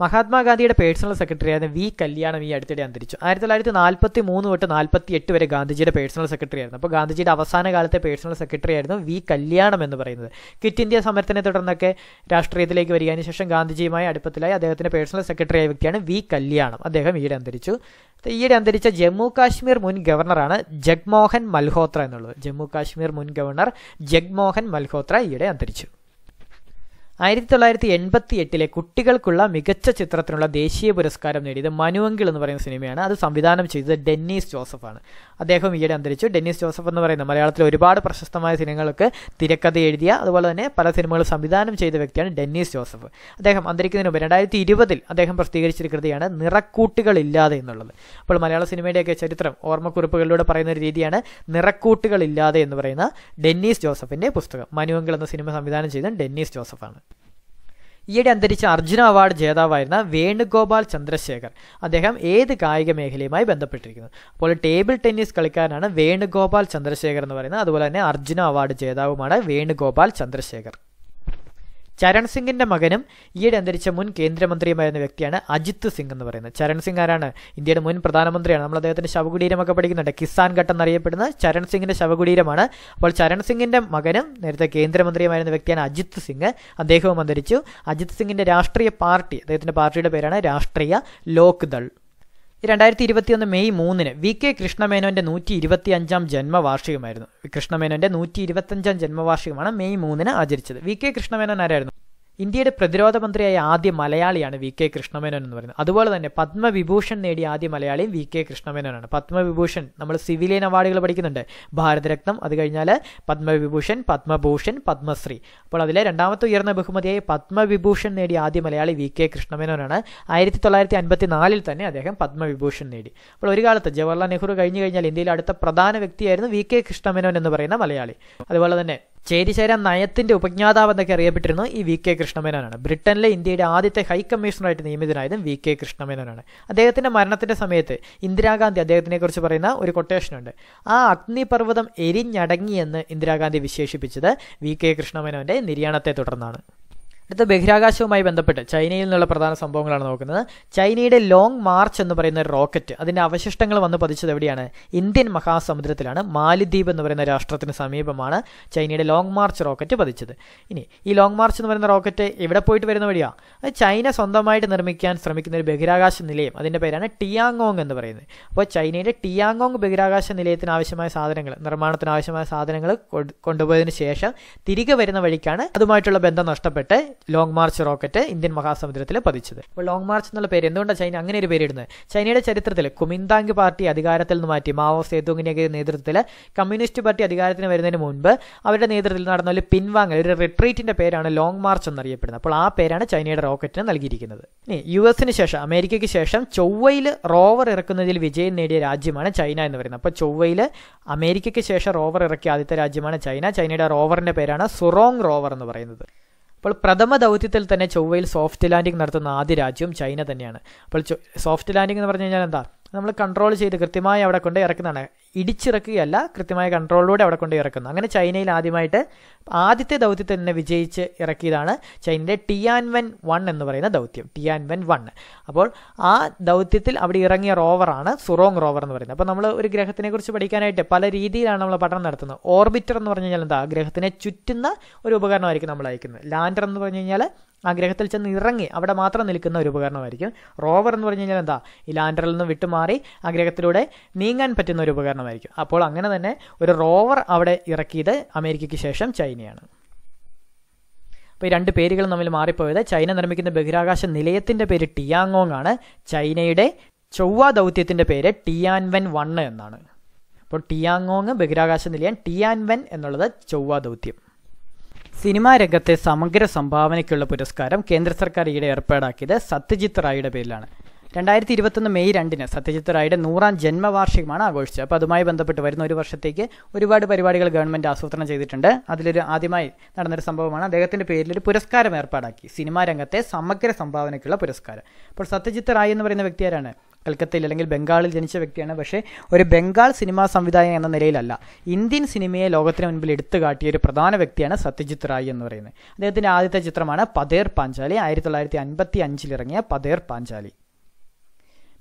മഹാത്മാഗാന്ധിയുടെ പേഴ്സണൽ സെക്രട്ടറി ആയിരുന്ന വി കല്യാണം ഈ അടുത്തിടെ അന്തരിച്ചു ആയിരത്തി തൊള്ളായിരത്തി നാൽപ്പത്തി മൂന്ന് തൊട്ട് നാൽപ്പത്തി എട്ട് വരെ ഗാന്ധിജിയുടെ പേഴ്സണൽ സെക്രട്ടറി ആയിരുന്നു അപ്പോൾ ഗാന്ധിജിയുടെ അവസാന കാലത്തെ പേഴ്സണൽ സെക്രട്ടറി ആയിരുന്നു വി കല്യാണം എന്ന് പറയുന്നത് ക്വിറ്റ് ഇന്ത്യ സമരത്തിനെ തുടർന്നൊക്കെ രാഷ്ട്രീയത്തിലേക്ക് വരികയതിന് ശേഷം ഗാന്ധിജിയുമായി അടുപ്പത്തിലായി അദ്ദേഹത്തിൻ്റെ പേഴ്സണൽ സെക്രട്ടറി ആയ വ്യക്തിയാണ് വി കല്യാണം അദ്ദേഹം ഈയിടെ അന്തരിച്ചു ഈയിടെ അന്തരിച്ച ജമ്മു കാശ്മീർ മുൻ ഗവർണറാണ് ജഗ്മോഹൻ മൽഹോത്ര എന്നുള്ളത് ജമ്മു കാശ്മീർ മുൻ ഗവർണർ ജഗ്മോഹൻ മൽഹോത്ര ഈയിടെ അന്തരിച്ചു ആയിരത്തി തൊള്ളായിരത്തി എൺപത്തി എട്ടിലെ കുട്ടികൾക്കുള്ള മികച്ച ചിത്രത്തിനുള്ള ദേശീയ പുരസ്കാരം നേടിയത് മനുവെങ്കിൽ എന്ന് പറയുന്ന സിനിമയാണ് അത് സംവിധാനം ചെയ്തത് ഡെന്നീസ് ജോസഫാണ് അദ്ദേഹം ഈയിടെ അന്തരിച്ചു ഡെന്നീസ് ജോസഫ് എന്ന് പറയുന്ന മലയാളത്തിലെ ഒരുപാട് പ്രശസ്തമായ സിനിമകൾക്ക് തിരക്കഥ എഴുതിയ അതുപോലെ തന്നെ പല സിനിമകൾ സംവിധാനം ചെയ്ത വ്യക്തിയാണ് ഡെന്നീസ് ജോസഫ് അദ്ദേഹം അന്തരിക്കുന്നതിന് മുമ്പ് രണ്ടായിരത്തി ഇരുപതിൽ അദ്ദേഹം പ്രസിദ്ധീകരിച്ചിരിക്കുന്ന കൃതിയാണ് നിറക്കൂട്ടുകളില്ലാതെ എന്നുള്ളത് അപ്പോൾ മലയാള സിനിമയുടെയൊക്കെ ചരിത്രം ഓർമ്മക്കുറിപ്പുകളിലൂടെ പറയുന്ന ഒരു രീതിയാണ് നിറക്കൂട്ടുകളില്ലാതെ എന്ന് പറയുന്ന ഡെന്നീസ് ജോസഫിൻ്റെ പുസ്തകം മനുവെങ്കിൽ എന്ന സിനിമ സംവിധാനം ചെയ്ത ഡെന്നീസ് ജോസഫാണ് ഈയിടെ അന്തരിച്ച അർജുന അവാർഡ് ജേതാവായിരുന്ന വേണുഗോപാൽ ചന്ദ്രശേഖർ അദ്ദേഹം ഏത് കായിക മേഖലയുമായി ബന്ധപ്പെട്ടിരിക്കുന്നു അപ്പോൾ ടേബിൾ ടെന്നീസ് കളിക്കാരനാണ് വേണുഗോപാൽ ചന്ദ്രശേഖർ എന്ന് പറയുന്നത് അതുപോലെ തന്നെ അർജുന അവാർഡ് ജേതാവുമാണ് വേണുഗോപാൽ ചന്ദ്രശേഖർ ചരൺ സിംഗിന്റെ മകനും ഈയിടെ അന്തരിച്ച മുൻ കേന്ദ്രമന്ത്രിയുമായിരുന്ന വ്യക്തിയാണ് അജിത് സിംഗ് എന്ന് പറയുന്നത് ചരൺ സിംഗ് ആരാണ് ഇന്ത്യയുടെ മുൻ പ്രധാനമന്ത്രിയാണ് നമ്മൾ അദ്ദേഹത്തിന്റെ ശവകുടീരമൊക്കെ പഠിക്കുന്നുണ്ട് കിസാൻ ഘട്ടം എന്നറിയപ്പെടുന്ന ചരൺ സിംഗിന്റെ ശവകുടീരമാണ് അപ്പോൾ ചരൺ സിംഗിന്റെ മകനും നേരത്തെ കേന്ദ്രമന്ത്രിയുമായിരുന്ന വ്യക്തിയാണ് അജിത് സിംഗ് അദ്ദേഹവും അന്തരിച്ചു അജിത് സിംഗിന്റെ രാഷ്ട്രീയ പാർട്ടി അദ്ദേഹത്തിന്റെ പാർട്ടിയുടെ പേരാണ് രാഷ്ട്രീയ ലോക്ദൾ രണ്ടായിരത്തി ഇരുപത്തിയൊന്ന് മെയ് മൂന്നിന് വി കെ കൃഷ്ണമേനോൻ്റെ നൂറ്റി ഇരുപത്തി അഞ്ചാം ജന്മവാർഷികമായിരുന്നു കൃഷ്ണമേനോൻ്റെ നൂറ്റി ഇരുപത്തഞ്ചാം ജന്മവാർഷികമാണ് മെയ് മൂന്നിന് ആചരിച്ചത് വി കെ കൃഷ്ണമേനോൻ ആരായിരുന്നു ഇന്ത്യയുടെ പ്രതിരോധ മന്ത്രിയായ ആദ്യ മലയാളിയാണ് വി കെ കൃഷ്ണമേനോൻ എന്ന് പറയുന്നത് അതുപോലെ തന്നെ പത്മവിഭൂഷൺ നേടിയ ആദ്യ മലയാളിയും വി കെ കൃഷ്ണമേനോനാണ് പത്മവിഭൂഷൺ നമ്മൾ സിവിലിയൻ അവാർഡുകൾ പഠിക്കുന്നുണ്ട് ഭാരതരത്നം അത് കഴിഞ്ഞാൽ പത്മവിഭൂഷൺ പത്മഭൂഷൺ പത്മശ്രീ അപ്പോൾ അതിലെ രണ്ടാമത്തെ ഉയർന്ന ബഹുമതിയായ പത്മവിഭൂഷൺ നേടിയ ആദ്യ മലയാളി വി കെ കൃഷ്ണമേനോനാണ് ആയിരത്തി തൊള്ളായിരത്തി അൻപത്തി നാലിൽ തന്നെ അദ്ദേഹം പത്മവിഭൂഷൺ നേടി അപ്പോൾ ഒരു കാലത്ത് ജവഹർലാൽ നെഹ്റു കഴിഞ്ഞു കഴിഞ്ഞാൽ ഇന്ത്യയിലെ അടുത്ത പ്രധാന വ്യക്തിയായിരുന്നു വി കെ കൃഷ്ണമേനോൻ എന്ന് പറയുന്ന മലയാളി അതുപോലെ തന്നെ ചേരിശേര നയത്തിന്റെ ഉപജ്ഞാതാവ് എന്നൊക്കെ അറിയപ്പെട്ടിരുന്നു ഈ വി കെ കൃഷ്ണമേനോനാണ് ബ്രിട്ടനിലെ ഇന്ത്യയുടെ ആദ്യത്തെ ഹൈ കമ്മീഷണറായിട്ട് നിയമിതനായതും വി കെ കൃഷ്ണമേനോനാണ് അദ്ദേഹത്തിന്റെ മരണത്തിന്റെ സമയത്ത് ഇന്ദിരാഗാന്ധി അദ്ദേഹത്തിനെ കുറിച്ച് പറയുന്ന ഒരു കൊട്ടേഷനുണ്ട് ആ അഗ്നിപർവ്വതം എരിഞ്ഞടങ്ങിയെന്ന് ഇന്ദിരാഗാന്ധി വിശേഷിപ്പിച്ചത് വി കെ കൃഷ്ണമേനോന്റെ നിര്യാണത്തെ തുടർന്നാണ് അടുത്ത ബഹിരാകാശവുമായി ബന്ധപ്പെട്ട് ചൈനയിൽ നിന്നുള്ള പ്രധാന സംഭവങ്ങളാണ് നോക്കുന്നത് ചൈനയുടെ ലോങ് മാർച്ച് എന്ന് പറയുന്ന റോക്കറ്റ് അതിൻ്റെ അവശിഷ്ടങ്ങൾ വന്ന് പതിച്ചത് എവിടെയാണ് ഇന്ത്യൻ മഹാസമുദ്രത്തിലാണ് മാലിദ്വീപ് എന്ന് പറയുന്ന രാഷ്ട്രത്തിന് സമീപമാണ് ചൈനയുടെ ലോങ് മാർച്ച് റോക്കറ്റ് പതിച്ചത് ഇനി ഈ ലോങ് മാർച്ച് എന്ന് പറയുന്ന റോക്കറ്റ് എവിടെ പോയിട്ട് വരുന്ന വഴിയാണ് അത് ചൈന സ്വന്തമായിട്ട് നിർമ്മിക്കാൻ ശ്രമിക്കുന്ന ഒരു ബഹിരാകാശ നിലയം അതിൻ്റെ പേരാണ് ടിയാങ്ങോങ് എന്ന് പറയുന്നത് അപ്പോൾ ചൈനയുടെ ടിയാങ്ങോങ് ബഹിരാകാശ നിലയത്തിന് ആവശ്യമായ സാധനങ്ങൾ നിർമ്മാണത്തിന് ആവശ്യമായ സാധനങ്ങൾ കൊണ്ടുപോയതിന് ശേഷം തിരികെ വരുന്ന വഴിക്കാണ് അതുമായിട്ടുള്ള ബന്ധം നഷ്ടപ്പെട്ട് ലോങ് മാർച്ച് റോക്കറ്റ് ഇന്ത്യൻ മഹാസമുദ്രത്തിൽ പതിച്ചത് അപ്പോൾ ലോങ് മാർച്ച് എന്നുള്ള പേര് എന്തുകൊണ്ടാണ് ചൈന അങ്ങനെ ഒരു പേരിടുന്നത് ചൈനയുടെ ചരിത്രത്തിൽ കുമിന്താങ് പാർട്ടി അധികാരത്തിൽ നിന്ന് മാറ്റി മാവോ സേതുങ്ങിനെതിരെ നേതൃത്വത്തിൽ കമ്മ്യൂണിസ്റ്റ് പാർട്ടി അധികാരത്തിന് വരുന്നതിന് മുൻപ് അവരുടെ നേതൃത്വത്തിൽ നടന്ന ഒരു പിൻവാങ്ങൽ ഒരു റിട്രീറ്റിൻ്റെ പേരാണ് ലോങ് മാർച്ച് എന്നറിയപ്പെടുന്നത് അപ്പോൾ ആ പേരാണ് ചൈനയുടെ റോക്കറ്റിന് നൽകിയിരിക്കുന്നത് ഇനി യു എസിന് ശേഷം അമേരിക്കയ്ക്ക് ശേഷം ചൊവ്വയിൽ റോവർ ഇറക്കുന്നതിൽ വിജയം നേടിയ രാജ്യമാണ് ചൈന എന്ന് പറയുന്നത് അപ്പോൾ ചൊവ്വയിൽ അമേരിക്കയ്ക്ക് ശേഷം റോവർ ഇറക്കിയ ആദ്യത്തെ രാജ്യമാണ് ചൈന ചൈനയുടെ റോവറിൻ്റെ പേരാണ് സുറോങ് റോവർ എന്ന് പറയുന്നത് അപ്പോൾ പ്രഥമ ദൗത്യത്തിൽ തന്നെ ചൊവ്വയിൽ സോഫ്റ്റ് ലാൻഡിംഗ് നടത്തുന്ന ആദ്യ രാജ്യം ചൈന തന്നെയാണ് അപ്പോൾ സോഫ്റ്റ് ലാൻഡിംഗ് എന്ന് പറഞ്ഞു കഴിഞ്ഞാൽ എന്താ നമ്മൾ കൺട്രോൾ ചെയ്ത് കൃത്യമായി അവിടെ കൊണ്ട് ഇറക്കുന്നതാണ് ഇടിച്ചിറക്കുകയല്ല കൃത്യമായ കൺട്രോളിലൂടെ അവിടെ കൊണ്ട് ഇറക്കുന്നു അങ്ങനെ ചൈനയിൽ ആദ്യമായിട്ട് ആദ്യത്തെ ദൗത്യത്തിൽ തന്നെ വിജയിച്ച് ഇറക്കിയതാണ് ചൈനയുടെ ടിയാൻവെൻ വൺ എന്ന് പറയുന്ന ദൗത്യം ടിയാൻവെൻ വൺ അപ്പോൾ ആ ദൗത്യത്തിൽ അവിടെ ഇറങ്ങിയ റോവറാണ് സുറോങ് റോവർ എന്ന് പറയുന്നത് അപ്പോൾ നമ്മൾ ഒരു ഗ്രഹത്തിനെ കുറിച്ച് പഠിക്കാനായിട്ട് പല രീതിയിലാണ് നമ്മൾ പഠനം നടത്തുന്നത് ഓർബിറ്റർ എന്ന് പറഞ്ഞു കഴിഞ്ഞാൽ എന്താ ഗ്രഹത്തിനെ ചുറ്റുന്ന ഒരു ഉപകരണമായിരിക്കും നമ്മൾ അയക്കുന്നത് ലാൻഡർ എന്ന് പറഞ്ഞു കഴിഞ്ഞാൽ ആ ഗ്രഹത്തിൽ ചെന്ന് ഇറങ്ങി അവിടെ മാത്രം നിൽക്കുന്ന ഒരു ഉപകരണമായിരിക്കും റോവർ എന്ന് പറഞ്ഞു കഴിഞ്ഞാൽ എന്താ ഈ ലാൻഡറിൽ നിന്ന് വിട്ടുമാറി ആ ഗ്രഹത്തിലൂടെ നീങ്ങാൻ പറ്റുന്ന ഒരു ഉപകരണമായിരിക്കും അപ്പോൾ അങ്ങനെ തന്നെ ഒരു റോവർ അവിടെ ഇറക്കിയത് അമേരിക്കയ്ക്ക് ശേഷം ചൈനയാണ് അപ്പോൾ ഈ രണ്ട് പേരുകൾ തമ്മിൽ മാറിപ്പോയത് ചൈന നിർമ്മിക്കുന്ന ബഹിരാകാശ നിലയത്തിൻ്റെ പേര് ടിയാങ്ങോങ് ആണ് ചൈനയുടെ ചൊവ്വ ദൗത്യത്തിൻ്റെ പേര് ടിയാൻവെൻ വണ്ണ് എന്നാണ് അപ്പോൾ ടിയാങ്ങോങ് ബഹിരാകാശ നിലയം ടിയാൻവെൻ എന്നുള്ളത് ചൊവ്വ ദൗത്യം സിനിമാ രംഗത്തെ സമഗ്ര സംഭാവനയ്ക്കുള്ള പുരസ്കാരം കേന്ദ്ര സർക്കാർ ഈയിടെ ഏർപ്പാടാക്കിയത് സത്യജിത് റായിയുടെ പേരിലാണ് രണ്ടായിരത്തി ഇരുപത്തൊന്ന് മെയ് രണ്ടിന് സത്യജിത് റായുടെ നൂറാം ജന്മവാർഷികമാണ് ആഘോഷിച്ചത് അപ്പോൾ അതുമായി ബന്ധപ്പെട്ട് വരുന്ന ഒരു വർഷത്തേക്ക് ഒരുപാട് പരിപാടികൾ ഗവൺമെൻറ് ആസൂത്രണം ചെയ്തിട്ടുണ്ട് അതിലൊരു ആദ്യമായി നടന്നൊരു സംഭവമാണ് അദ്ദേഹത്തിൻ്റെ പേരിൽ ഒരു പുരസ്കാരം ഏർപ്പാടാക്കി സിനിമാ രംഗത്തെ സമഗ്ര സംഭാവനയ്ക്കുള്ള പുരസ്കാരം അപ്പോൾ സത്യജിത്ത് റായ് എന്ന് പറയുന്ന വ്യക്തി ആരാണ് കൽക്കത്തയിൽ അല്ലെങ്കിൽ ബംഗാളിൽ ജനിച്ച വ്യക്തിയാണ് പക്ഷേ ഒരു ബംഗാൾ സിനിമാ സംവിധായകൻ എന്ന നിലയിലല്ല ഇന്ത്യൻ സിനിമയെ ലോകത്തിന് മുൻപിൽ എടുത്തു കാട്ടിയ ഒരു പ്രധാന വ്യക്തിയാണ് സത്യജിത്ത് റായ് എന്ന് പറയുന്നത് അദ്ദേഹത്തിൻ്റെ ആദ്യത്തെ ചിത്രമാണ് പതേർ പാഞ്ചാലി ആയിരത്തി തൊള്ളായിരത്തി അൻപത്തി അഞ്ചിലിറങ്ങിയ ഇറങ്ങിയ പതേർ പാഞ്ചാലി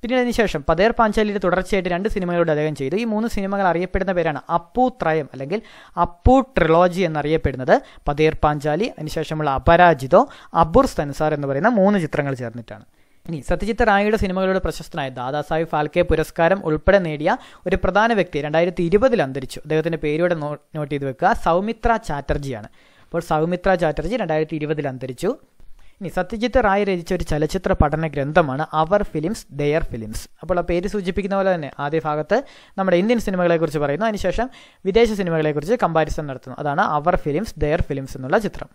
പിന്നീട് അതിനുശേഷം പതേർ പാഞ്ചാലിയുടെ തുടർച്ചയായിട്ട് രണ്ട് സിനിമകളോട് അദ്ദേഹം ചെയ്തു ഈ മൂന്ന് സിനിമകൾ അറിയപ്പെടുന്ന പേരാണ് അപ്പു ത്രയം അല്ലെങ്കിൽ അപ്പു ട്രിലോജി എന്നറിയപ്പെടുന്നത് പതേർ പാഞ്ചാലി അതിനുശേഷമുള്ള അപരാജിതോ അബുർ സൻസാർ എന്ന് പറയുന്ന മൂന്ന് ചിത്രങ്ങൾ ചേർന്നിട്ടാണ് ഇനി സത്യജിത്ത് റായിയുടെ സിനിമകളോട് പ്രശസ്തനായ ദാദാസാഹിബ് ഫാൽക്കെ പുരസ്കാരം ഉൾപ്പെടെ നേടിയ ഒരു പ്രധാന വ്യക്തി രണ്ടായിരത്തി ഇരുപതിൽ അന്തരിച്ചു അദ്ദേഹത്തിൻ്റെ പേരോടെ നോട്ട് ചെയ്ത് വെക്കുക സൗമിത്ര ചാറ്റർജിയാണ് അപ്പോൾ സൗമിത്ര ചാറ്റർജി രണ്ടായിരത്തി ഇരുപതിൽ അന്തരിച്ചു ഇനി സത്യജിത്ത് റായ് രചിച്ച ഒരു ചലച്ചിത്ര പഠന ഗ്രന്ഥമാണ് അവർ ഫിലിംസ് ദെയർ ഫിലിംസ് അപ്പോൾ ആ പേര് സൂചിപ്പിക്കുന്ന പോലെ തന്നെ ആദ്യ ഭാഗത്ത് നമ്മുടെ ഇന്ത്യൻ സിനിമകളെക്കുറിച്ച് പറയുന്നു അതിനുശേഷം വിദേശ സിനിമകളെക്കുറിച്ച് കമ്പാരിസൺ നടത്തുന്നു അതാണ് അവർ ഫിലിംസ് ദെയർ ഫിലിംസ് എന്നുള്ള ചിത്രം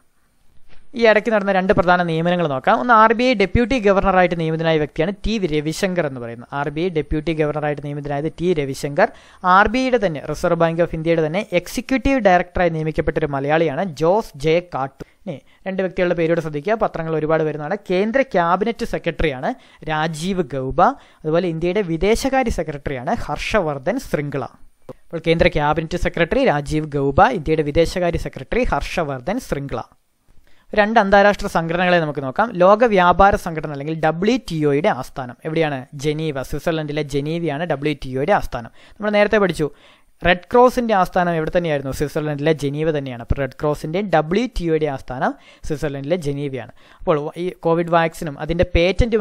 ഈ ഇടയ്ക്ക് നടന്ന രണ്ട് പ്രധാന നിയമനങ്ങൾ നോക്കാം ഒന്ന് ആർ ബി ഐ ഡെപ്യൂട്ടി ഗവർണറായിട്ട് നിയമിതനായ വ്യക്തിയാണ് ടി രവിശങ്കർ എന്ന് പറയുന്നത് ആർ ബി ഐ ഡെപ്യൂട്ടി ഗവർണറായിട്ട് നിയമിതനായത് ടി രവിശങ്കർ ആർ ബി ഐയുടെ തന്നെ റിസർവ് ബാങ്ക് ഓഫ് ഇന്ത്യയുടെ തന്നെ എക്സിക്യൂട്ടീവ് ഡയറക്ടറായി നിയമിക്കപ്പെട്ട ഒരു മലയാളിയാണ് ജോസ് ജെ കാട്ടു ഇനി രണ്ട് വ്യക്തികളുടെ പേരോട് ശ്രദ്ധിക്കുക പത്രങ്ങൾ ഒരുപാട് വരുന്നതാണ് കേന്ദ്ര ക്യാബിനറ്റ് സെക്രട്ടറിയാണ് രാജീവ് ഗൗബ അതുപോലെ ഇന്ത്യയുടെ വിദേശകാര്യ സെക്രട്ടറിയാണ് ഹർഷവർദ്ധൻ ശൃംഗ്ല അപ്പോൾ കേന്ദ്ര ക്യാബിനറ്റ് സെക്രട്ടറി രാജീവ് ഗൗബ ഇന്ത്യയുടെ വിദേശകാര്യ സെക്രട്ടറി ഹർഷവർദ്ധൻ ശൃംഗ്ല രണ്ട് അന്താരാഷ്ട്ര സംഘടനകളെ നമുക്ക് നോക്കാം ലോക വ്യാപാര സംഘടന അല്ലെങ്കിൽ ഡബ്ല്യു ടി ഒയുടെ ആസ്ഥാനം എവിടെയാണ് ജനീവ സ്വിറ്റ്സർലൻഡിലെ ജനീവയാണ് ഡബ്ല്യു ടി ഒയുടെ ആസ്ഥാനം നമ്മൾ നേരത്തെ പഠിച്ചു റെഡ് ക്രോസിൻ്റെ ആസ്ഥാനം എവിടെ തന്നെയായിരുന്നു സ്വിറ്റ്സർലൻഡിലെ ജനീവ തന്നെയാണ് അപ്പോൾ റെഡ് ക്രോസിൻ്റെ ഡബ്ല്യു ടി ഒയുടെ ആസ്ഥാനം സ്വിറ്റ്സർലൻഡിലെ ജനീവയാണ് അപ്പോൾ ഈ കോവിഡ് വാക്സിനും അതിൻ്റെ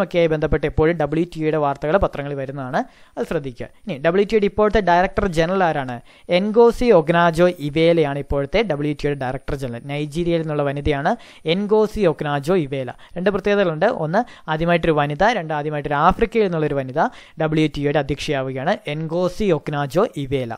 ഒക്കെയായി ബന്ധപ്പെട്ട് എപ്പോഴും ഡബ്ല്യു ടി ഒയുടെ വാർത്തകൾ പത്രങ്ങളിൽ വരുന്നതാണ് അത് ശ്രദ്ധിക്കുക ഇനി ഡബ്ല്യു ടി ഒയുടെ ഇപ്പോഴത്തെ ഡയറക്ടർ ജനറൽ ആരാണ് എൻഗോസി ഒഗ്നാജോ ഇവേലയാണ് ഇപ്പോഴത്തെ ഡബ്ല്യു ടി ഒയുടെ ഡയറക്ടർ ജനറൽ നൈജീരിയയിൽ നിന്നുള്ള വനിതയാണ് എൻഗോസി ഒഗ്നാജോ ഇവേല രണ്ട് പ്രത്യേകതകളുണ്ട് ഒന്ന് ആദ്യമായിട്ടൊരു വനിത രണ്ട് ആദ്യമായിട്ടൊരു ആഫ്രിക്കയിൽ നിന്നുള്ളൊരു വനിത ഡബ്ല്യു ടി ഒയുടെ അധ്യക്ഷയാവുകയാണ് എൻഗോസി ഒഗ്നാജോ ഇവേല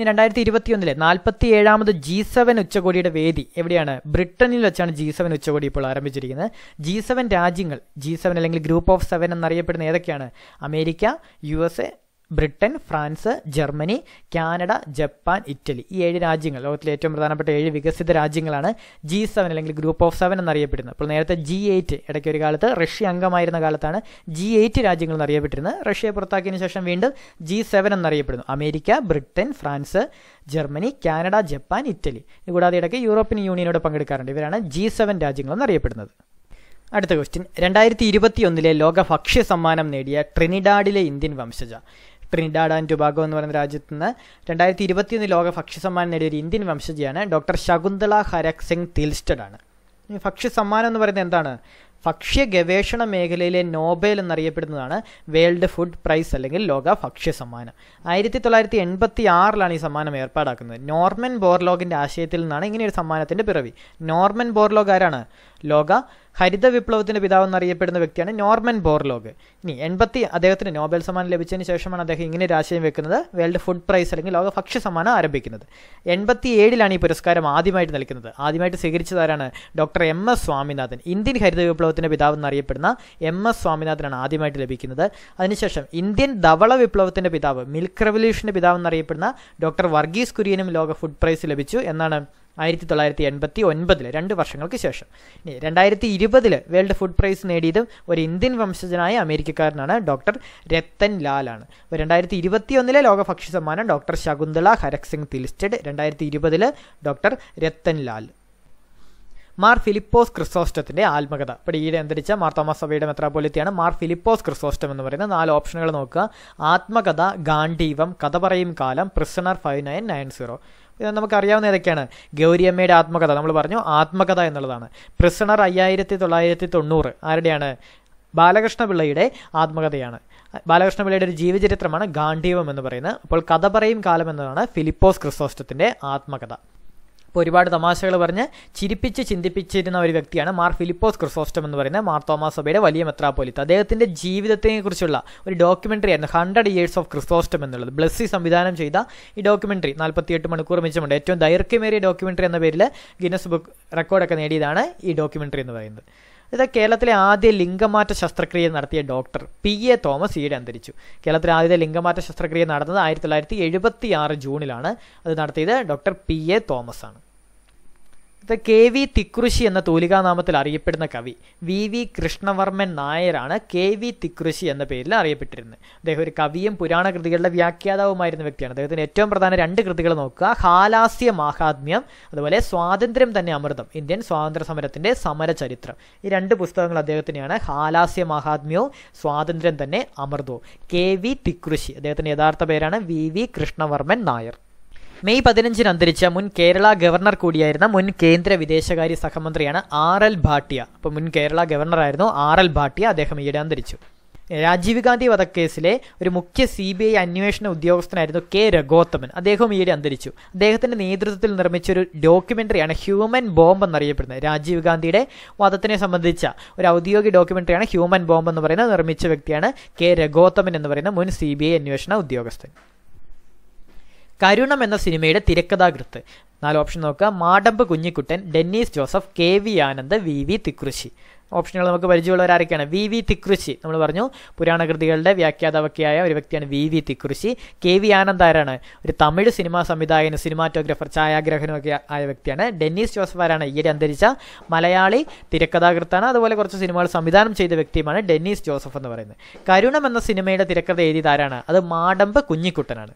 ഇനി രണ്ടായിരത്തി ഇരുപത്തിയൊന്നിലെ നാൽപ്പത്തി ഏഴാമത് ജി സെവൻ ഉച്ചകോടിയുടെ വേദി എവിടെയാണ് ബ്രിട്ടനിൽ വെച്ചാണ് ജി സെവൻ ഉച്ചകോടി ഇപ്പോൾ ആരംഭിച്ചിരിക്കുന്നത് ജി സെവൻ രാജ്യങ്ങൾ ജി സെവൻ അല്ലെങ്കിൽ ഗ്രൂപ്പ് ഓഫ് സെവൻ എന്നറിയപ്പെടുന്ന ഏതൊക്കെയാണ് America U S A Britain France Germany Canada Japan Italy ഈ ഏഴ് രാജ്യങ്ങൾ ലോകത്തിലെ ഏറ്റവും പ്രധാനപ്പെട്ട ഏഴ് വികസിത രാജ്യങ്ങളാണ് ജി സെവൻ അല്ലെങ്കിൽ ഗ്രൂപ്പ് ഓഫ് സെവൻ എന്നറിയപ്പെടുന്നത് അപ്പോൾ നേരത്തെ ജി എയ്റ്റ് ഇടയ്ക്ക് ഒരു കാലത്ത് റഷ്യ അംഗമായിരുന്ന കാലത്താണ് ജി എയ്റ്റ് രാജ്യങ്ങൾ എന്നറിയപ്പെട്ടിരുന്നത് റഷ്യ പുറത്താക്കിയതിനു ശേഷം വീണ്ടും ജി സെവൻ എന്നറിയപ്പെടുന്നു America Britain France Germany Canada Japan Italy കൂടാതെ ഇടയ്ക്ക് യൂറോപ്യൻ യൂണിയനോട് പങ്കെടുക്കാറുണ്ട് ഇവരാണ് ജി സെവൻ രാജ്യങ്ങൾ എന്നറിയപ്പെടുന്നത് അടുത്ത ക്വസ്റ്റ്യൻ രണ്ടായിരത്തി ഇരുപത്തിയൊന്നിലെ ലോക ഭക്ഷ്യ സമ്മാനം നേടിയ ട്രിനിഡാഡിലെ ഇന്ത്യൻ വംശജ ട്രിനിഡാഡ് ആൻഡ് ടുബാഗോ എന്ന് പറയുന്ന രാജ്യത്ത് നിന്ന് രണ്ടായിരത്തി ഇരുപത്തിയൊന്ന് ലോക ഭക്ഷ്യസമ്മാനം നേടിയ ഒരു ഇന്ത്യൻ വംശജിയാണ് ഡോക്ടർ ശകുന്തള ഹരക് സിംഗ് തിൽസ്റ്റഡ് ആണ് ഭക്ഷ്യസമ്മാനം എന്ന് പറയുന്നത് എന്താണ് ഭക്ഷ്യ ഗവേഷണ മേഖലയിലെ നോബേൽ എന്നറിയപ്പെടുന്നതാണ് വേൾഡ് ഫുഡ് പ്രൈസ് അല്ലെങ്കിൽ ലോക ഭക്ഷ്യ സമ്മാനം ആയിരത്തി തൊള്ളായിരത്തി എൺപത്തി ആറിലാണ് ഈ സമ്മാനം ഏർപ്പാടാക്കുന്നത് നോർമൻ ബോർലോഗിൻ്റെ ആശയത്തിൽ നിന്നാണ് ഇങ്ങനെയൊരു സമ്മാനത്തിൻ്റെ പിറവി നോർമൻ ബോർലോഗ് ആരാണ് ലോക ഹരിത വിപ്ലവത്തിന്റെ പിതാവെന്നറിയപ്പെടുന്ന വ്യക്തിയാണ് നോർമൻ ബോർലോഗ് ഇനി എൺപത്തി അദ്ദേഹത്തിന് നോബൽ സമ്മാനം ലഭിച്ചതിന് ശേഷമാണ് അദ്ദേഹം ഇങ്ങനെ ഒരു ആശയം വെക്കുന്നത് വേൾഡ് ഫുഡ് പ്രൈസ് അല്ലെങ്കിൽ ലോക ഭക്ഷ്യ സമ്മാനം ആരംഭിക്കുന്നത് എൺപത്തി ഏഴിലാണ് ഈ പുരസ്കാരം ആദ്യമായിട്ട് നൽകുന്നത് ആദ്യമായിട്ട് സ്വീകരിച്ചതാരാണ് doctor M S Swaminathan Indian ഹരിത വിപ്ലവത്തിന്റെ പിതാവെന്നറിയപ്പെടുന്ന എം എസ് സ്വാമിനാഥനാണ് ആദ്യമായിട്ട് ലഭിക്കുന്നത് അതിനുശേഷം ഇന്ത്യൻ ധവള വിപ്ലവത്തിന്റെ പിതാവ് മിൽക്ക് റെവല്യൂഷന്റെ പിതാവെന്നറിയപ്പെടുന്ന ഡോക്ടർ വർഗീസ് കുര്യനും ലോക ഫുഡ് പ്രൈസ് ലഭിച്ചു എന്നാണ് ആയിരത്തി തൊള്ളായിരത്തി എൺപത്തി ഒൻപതിൽ രണ്ട് വർഷങ്ങൾക്ക് ശേഷം ഇനി രണ്ടായിരത്തി ഇരുപതിൽ വേൾഡ് ഫുഡ് പ്രൈസ് നേടിയതും ഒരു ഇന്ത്യൻ വംശജനായ അമേരിക്കക്കാരനാണ് ഡോക്ടർ രത്തൻ ലാലാണ് അപ്പോൾ രണ്ടായിരത്തി ഇരുപത്തി ഒന്നിലെ ലോക ഭക്ഷ്യ സമ്മാനം ഡോക്ടർ ശകുന്തള ഹരക് സിംഗ് തിലിസ്റ്റഡ് രണ്ടായിരത്തി ഇരുപതിൽ ഡോക്ടർ രത്തൻ ലാൽ മാർ ഫിലിപ്പോസ് ക്രിസോസ്റ്റത്തിൻ്റെ ആത്മകഥ ഇപ്പോൾ ഈയിടെ അന്തരിച്ച മാർ തോമസ് സഭയുടെ മെത്രാപോലിത്തിയാണ് മാർ ഫിലിപ്പോസ് ക്രിസോസ്റ്റം എന്ന് പറയുന്ന നാല് ഓപ്ഷനുകൾ നോക്കുക ആത്മകഥ ഗാന്ഡീവം കഥ പറയും കാലം prisoner five nine nine zero നമുക്കറിയാവുന്ന ഏതൊക്കെയാണ് ഗൗരിയമ്മയുടെ ആത്മകഥ നമ്മൾ പറഞ്ഞു ആത്മകഥ എന്നുള്ളതാണ് പ്രിസണർ അയ്യായിരത്തി തൊള്ളായിരത്തി തൊണ്ണൂറ് ആരുടെയാണ് ബാലകൃഷ്ണപിള്ളയുടെ ആത്മകഥയാണ് ബാലകൃഷ്ണപിള്ളയുടെ ഒരു ജീവചരിത്രമാണ് ഗാന്ഡീവം എന്ന് പറയുന്നത് അപ്പോൾ കഥ പറയും കാലം എന്നതാണ് ഫിലിപ്പോസ് ക്രിസോസ്റ്റത്തിൻ്റെ ആത്മകഥ അപ്പോൾ ഒരുപാട് തമാശകൾ പറഞ്ഞ് ചിരിപ്പിച്ച് ചിന്തിപ്പിച്ചിരുന്ന ഒരു വ്യക്തിയാണ് മാർ ഫിലിപ്പോസ് ക്രിസോസ്റ്റം എന്ന് പറയുന്ന മാർ തോമസ് സഭയുടെ വലിയ മെത്രാപ്പോലിത്ത് അദ്ദേഹത്തിൻ്റെ ജീവിതത്തെക്കുറിച്ചുള്ള ഒരു ഡോക്യുമെൻ്ററി ആയിരുന്നു ഹൺഡ്രഡ് ഇയേഴ്സ് ഓഫ് ക്രിസോസ്റ്റം എന്നുള്ളത് ബ്ലസ്സി സംവിധാനം ചെയ്ത ഈ ഡോക്യുമെൻ്ററി നാൽപ്പത്തിയെട്ട് മണിക്കൂർ മിച്ചമുണ്ട് ഏറ്റവും ദൈർഘ്യമേറിയ ഡോക്യുമെൻ്ററി എന്ന പേരിൽ ഗിന്നസ് ബുക്ക് റെക്കോർഡൊക്കെ നേടിയതാണ് ഈ ഡോക്യുമെൻ്ററി എന്ന് പറയുന്നത് ഇത് കേരളത്തിലെ ആദ്യ ലിംഗമാറ്റ ശസ്ത്രക്രിയ നടത്തിയ ഡോക്ടർ പി എ തോമസ് ഈയിടെ അന്തരിച്ചു കേരളത്തിലെ ആദ്യത്തെ ലിംഗമാറ്റ ശസ്ത്രക്രിയ നടന്നത് ആയിരത്തി തൊള്ളായിരത്തി എഴുപത്തി ആറ് ജൂണിലാണ് അത് നടത്തിയത് ഡോക്ടർ പി എ തോമസ് ആണ് ഇത് കെ വി തിക്കൃഷി എന്ന തൂലികാനാമത്തിൽ അറിയപ്പെടുന്ന കവി വി വി കൃഷ്ണവർമ്മൻ നായരാണ് കെ വി തിക്കൃഷി എന്ന പേരിൽ അറിയപ്പെട്ടിരുന്നത് അദ്ദേഹം ഒരു കവിയും പുരാണ കൃതികളുടെ വ്യാഖ്യാതാവുമായിരുന്ന വ്യക്തിയാണ് അദ്ദേഹത്തിന് ഏറ്റവും പ്രധാന രണ്ട് കൃതികൾ നോക്കുക ഹാലാസ്യ മാഹാത്മ്യം അതുപോലെ സ്വാതന്ത്ര്യം തന്നെ അമൃതം ഇന്ത്യൻ സ്വാതന്ത്ര്യ സമരത്തിൻ്റെ സമരചരിത്രം ഈ രണ്ട് പുസ്തകങ്ങൾ അദ്ദേഹത്തിനെയാണ് ഹാലാസ്യ മാഹാത്മ്യവും സ്വാതന്ത്ര്യം തന്നെ അമൃതവും കെ വി തിക്കൃഷി അദ്ദേഹത്തിൻ്റെ യഥാർത്ഥ പേരാണ് V V Krishnavarman Nair May പതിനഞ്ചിന് അന്തരിച്ച മുൻ കേരള ഗവർണർ കൂടിയായിരുന്ന മുൻ കേന്ദ്ര വിദേശകാര്യ സഹമന്ത്രിയാണ് ആർ എൽ ഭാട്ടിയ അപ്പോൾ മുൻ കേരള ഗവർണറായിരുന്നു ആർ എൽ ഭാട്ടിയ അദ്ദേഹം ഈയിടെ അന്തരിച്ചു രാജീവ് ഗാന്ധി വധക്കേസിലെ ഒരു മുഖ്യ സി ബി ഐ അന്വേഷണ ഉദ്യോഗസ്ഥനായിരുന്നു കെ രഘോത്തമൻ അദ്ദേഹം ഈയിടെ അന്തരിച്ചു അദ്ദേഹത്തിൻ്റെ നേതൃത്വത്തിൽ നിർമ്മിച്ച ഒരു ഡോക്യുമെൻ്ററിയാണ് ഹ്യൂമൻ ബോംബ് എന്നറിയപ്പെടുന്നത് രാജീവ് ഗാന്ധിയുടെ വധത്തിനെ സംബന്ധിച്ച ഒരു ഔദ്യോഗിക ഡോക്യുമെൻ്ററിയാണ് ഹ്യൂമൻ ബോംബ് എന്ന് പറയുന്നത് നിർമ്മിച്ച വ്യക്തിയാണ് കെ രഘോത്തമൻ എന്ന് പറയുന്ന മുൻ സി ബി ഐ അന്വേഷണ ഉദ്യോഗസ്ഥൻ കരുണം എന്ന സിനിമയുടെ തിരക്കഥാകൃത്ത് നാല് ഓപ്ഷൻ നോക്കുക Madampu Kunjikuttan Dennis Joseph K V Anand V V Thikkrishi ഓപ്ഷനുകൾ നമുക്ക് പരിചയമുള്ളവരാരൊക്കെയാണ് വി വി തിക്കൃശി നമ്മൾ പറഞ്ഞു പുരാണകൃതികളുടെ വ്യാഖ്യാതാവൊക്കെയായ ഒരു വ്യക്തിയാണ് V V Thikkrishi K V Anand ആരാണ് ഒരു തമിഴ് സിനിമാ സിനിമാറ്റോഗ്രാഫർ സിനിമാറ്റോഗ്രഫർ ഛായാഗ്രഹനൊക്കെ ആയ വ്യക്തിയാണ് ഡെന്നീസ് ജോസഫ് ആരാണ് ഈയിടെ അന്തരിച്ച മലയാളി തിരക്കഥാകൃത്താണ് അതുപോലെ കുറച്ച് സിനിമകൾ സംവിധാനം ചെയ്ത വ്യക്തിയുമാണ് ഡെന്നീസ് ജോസഫ് എന്ന് പറയുന്നത് കരുണം എന്ന സിനിമയുടെ തിരക്കഥ എഴുതിയത് ആരാണ് അത് മാടമ്പ് കുഞ്ഞിക്കുട്ടനാണ്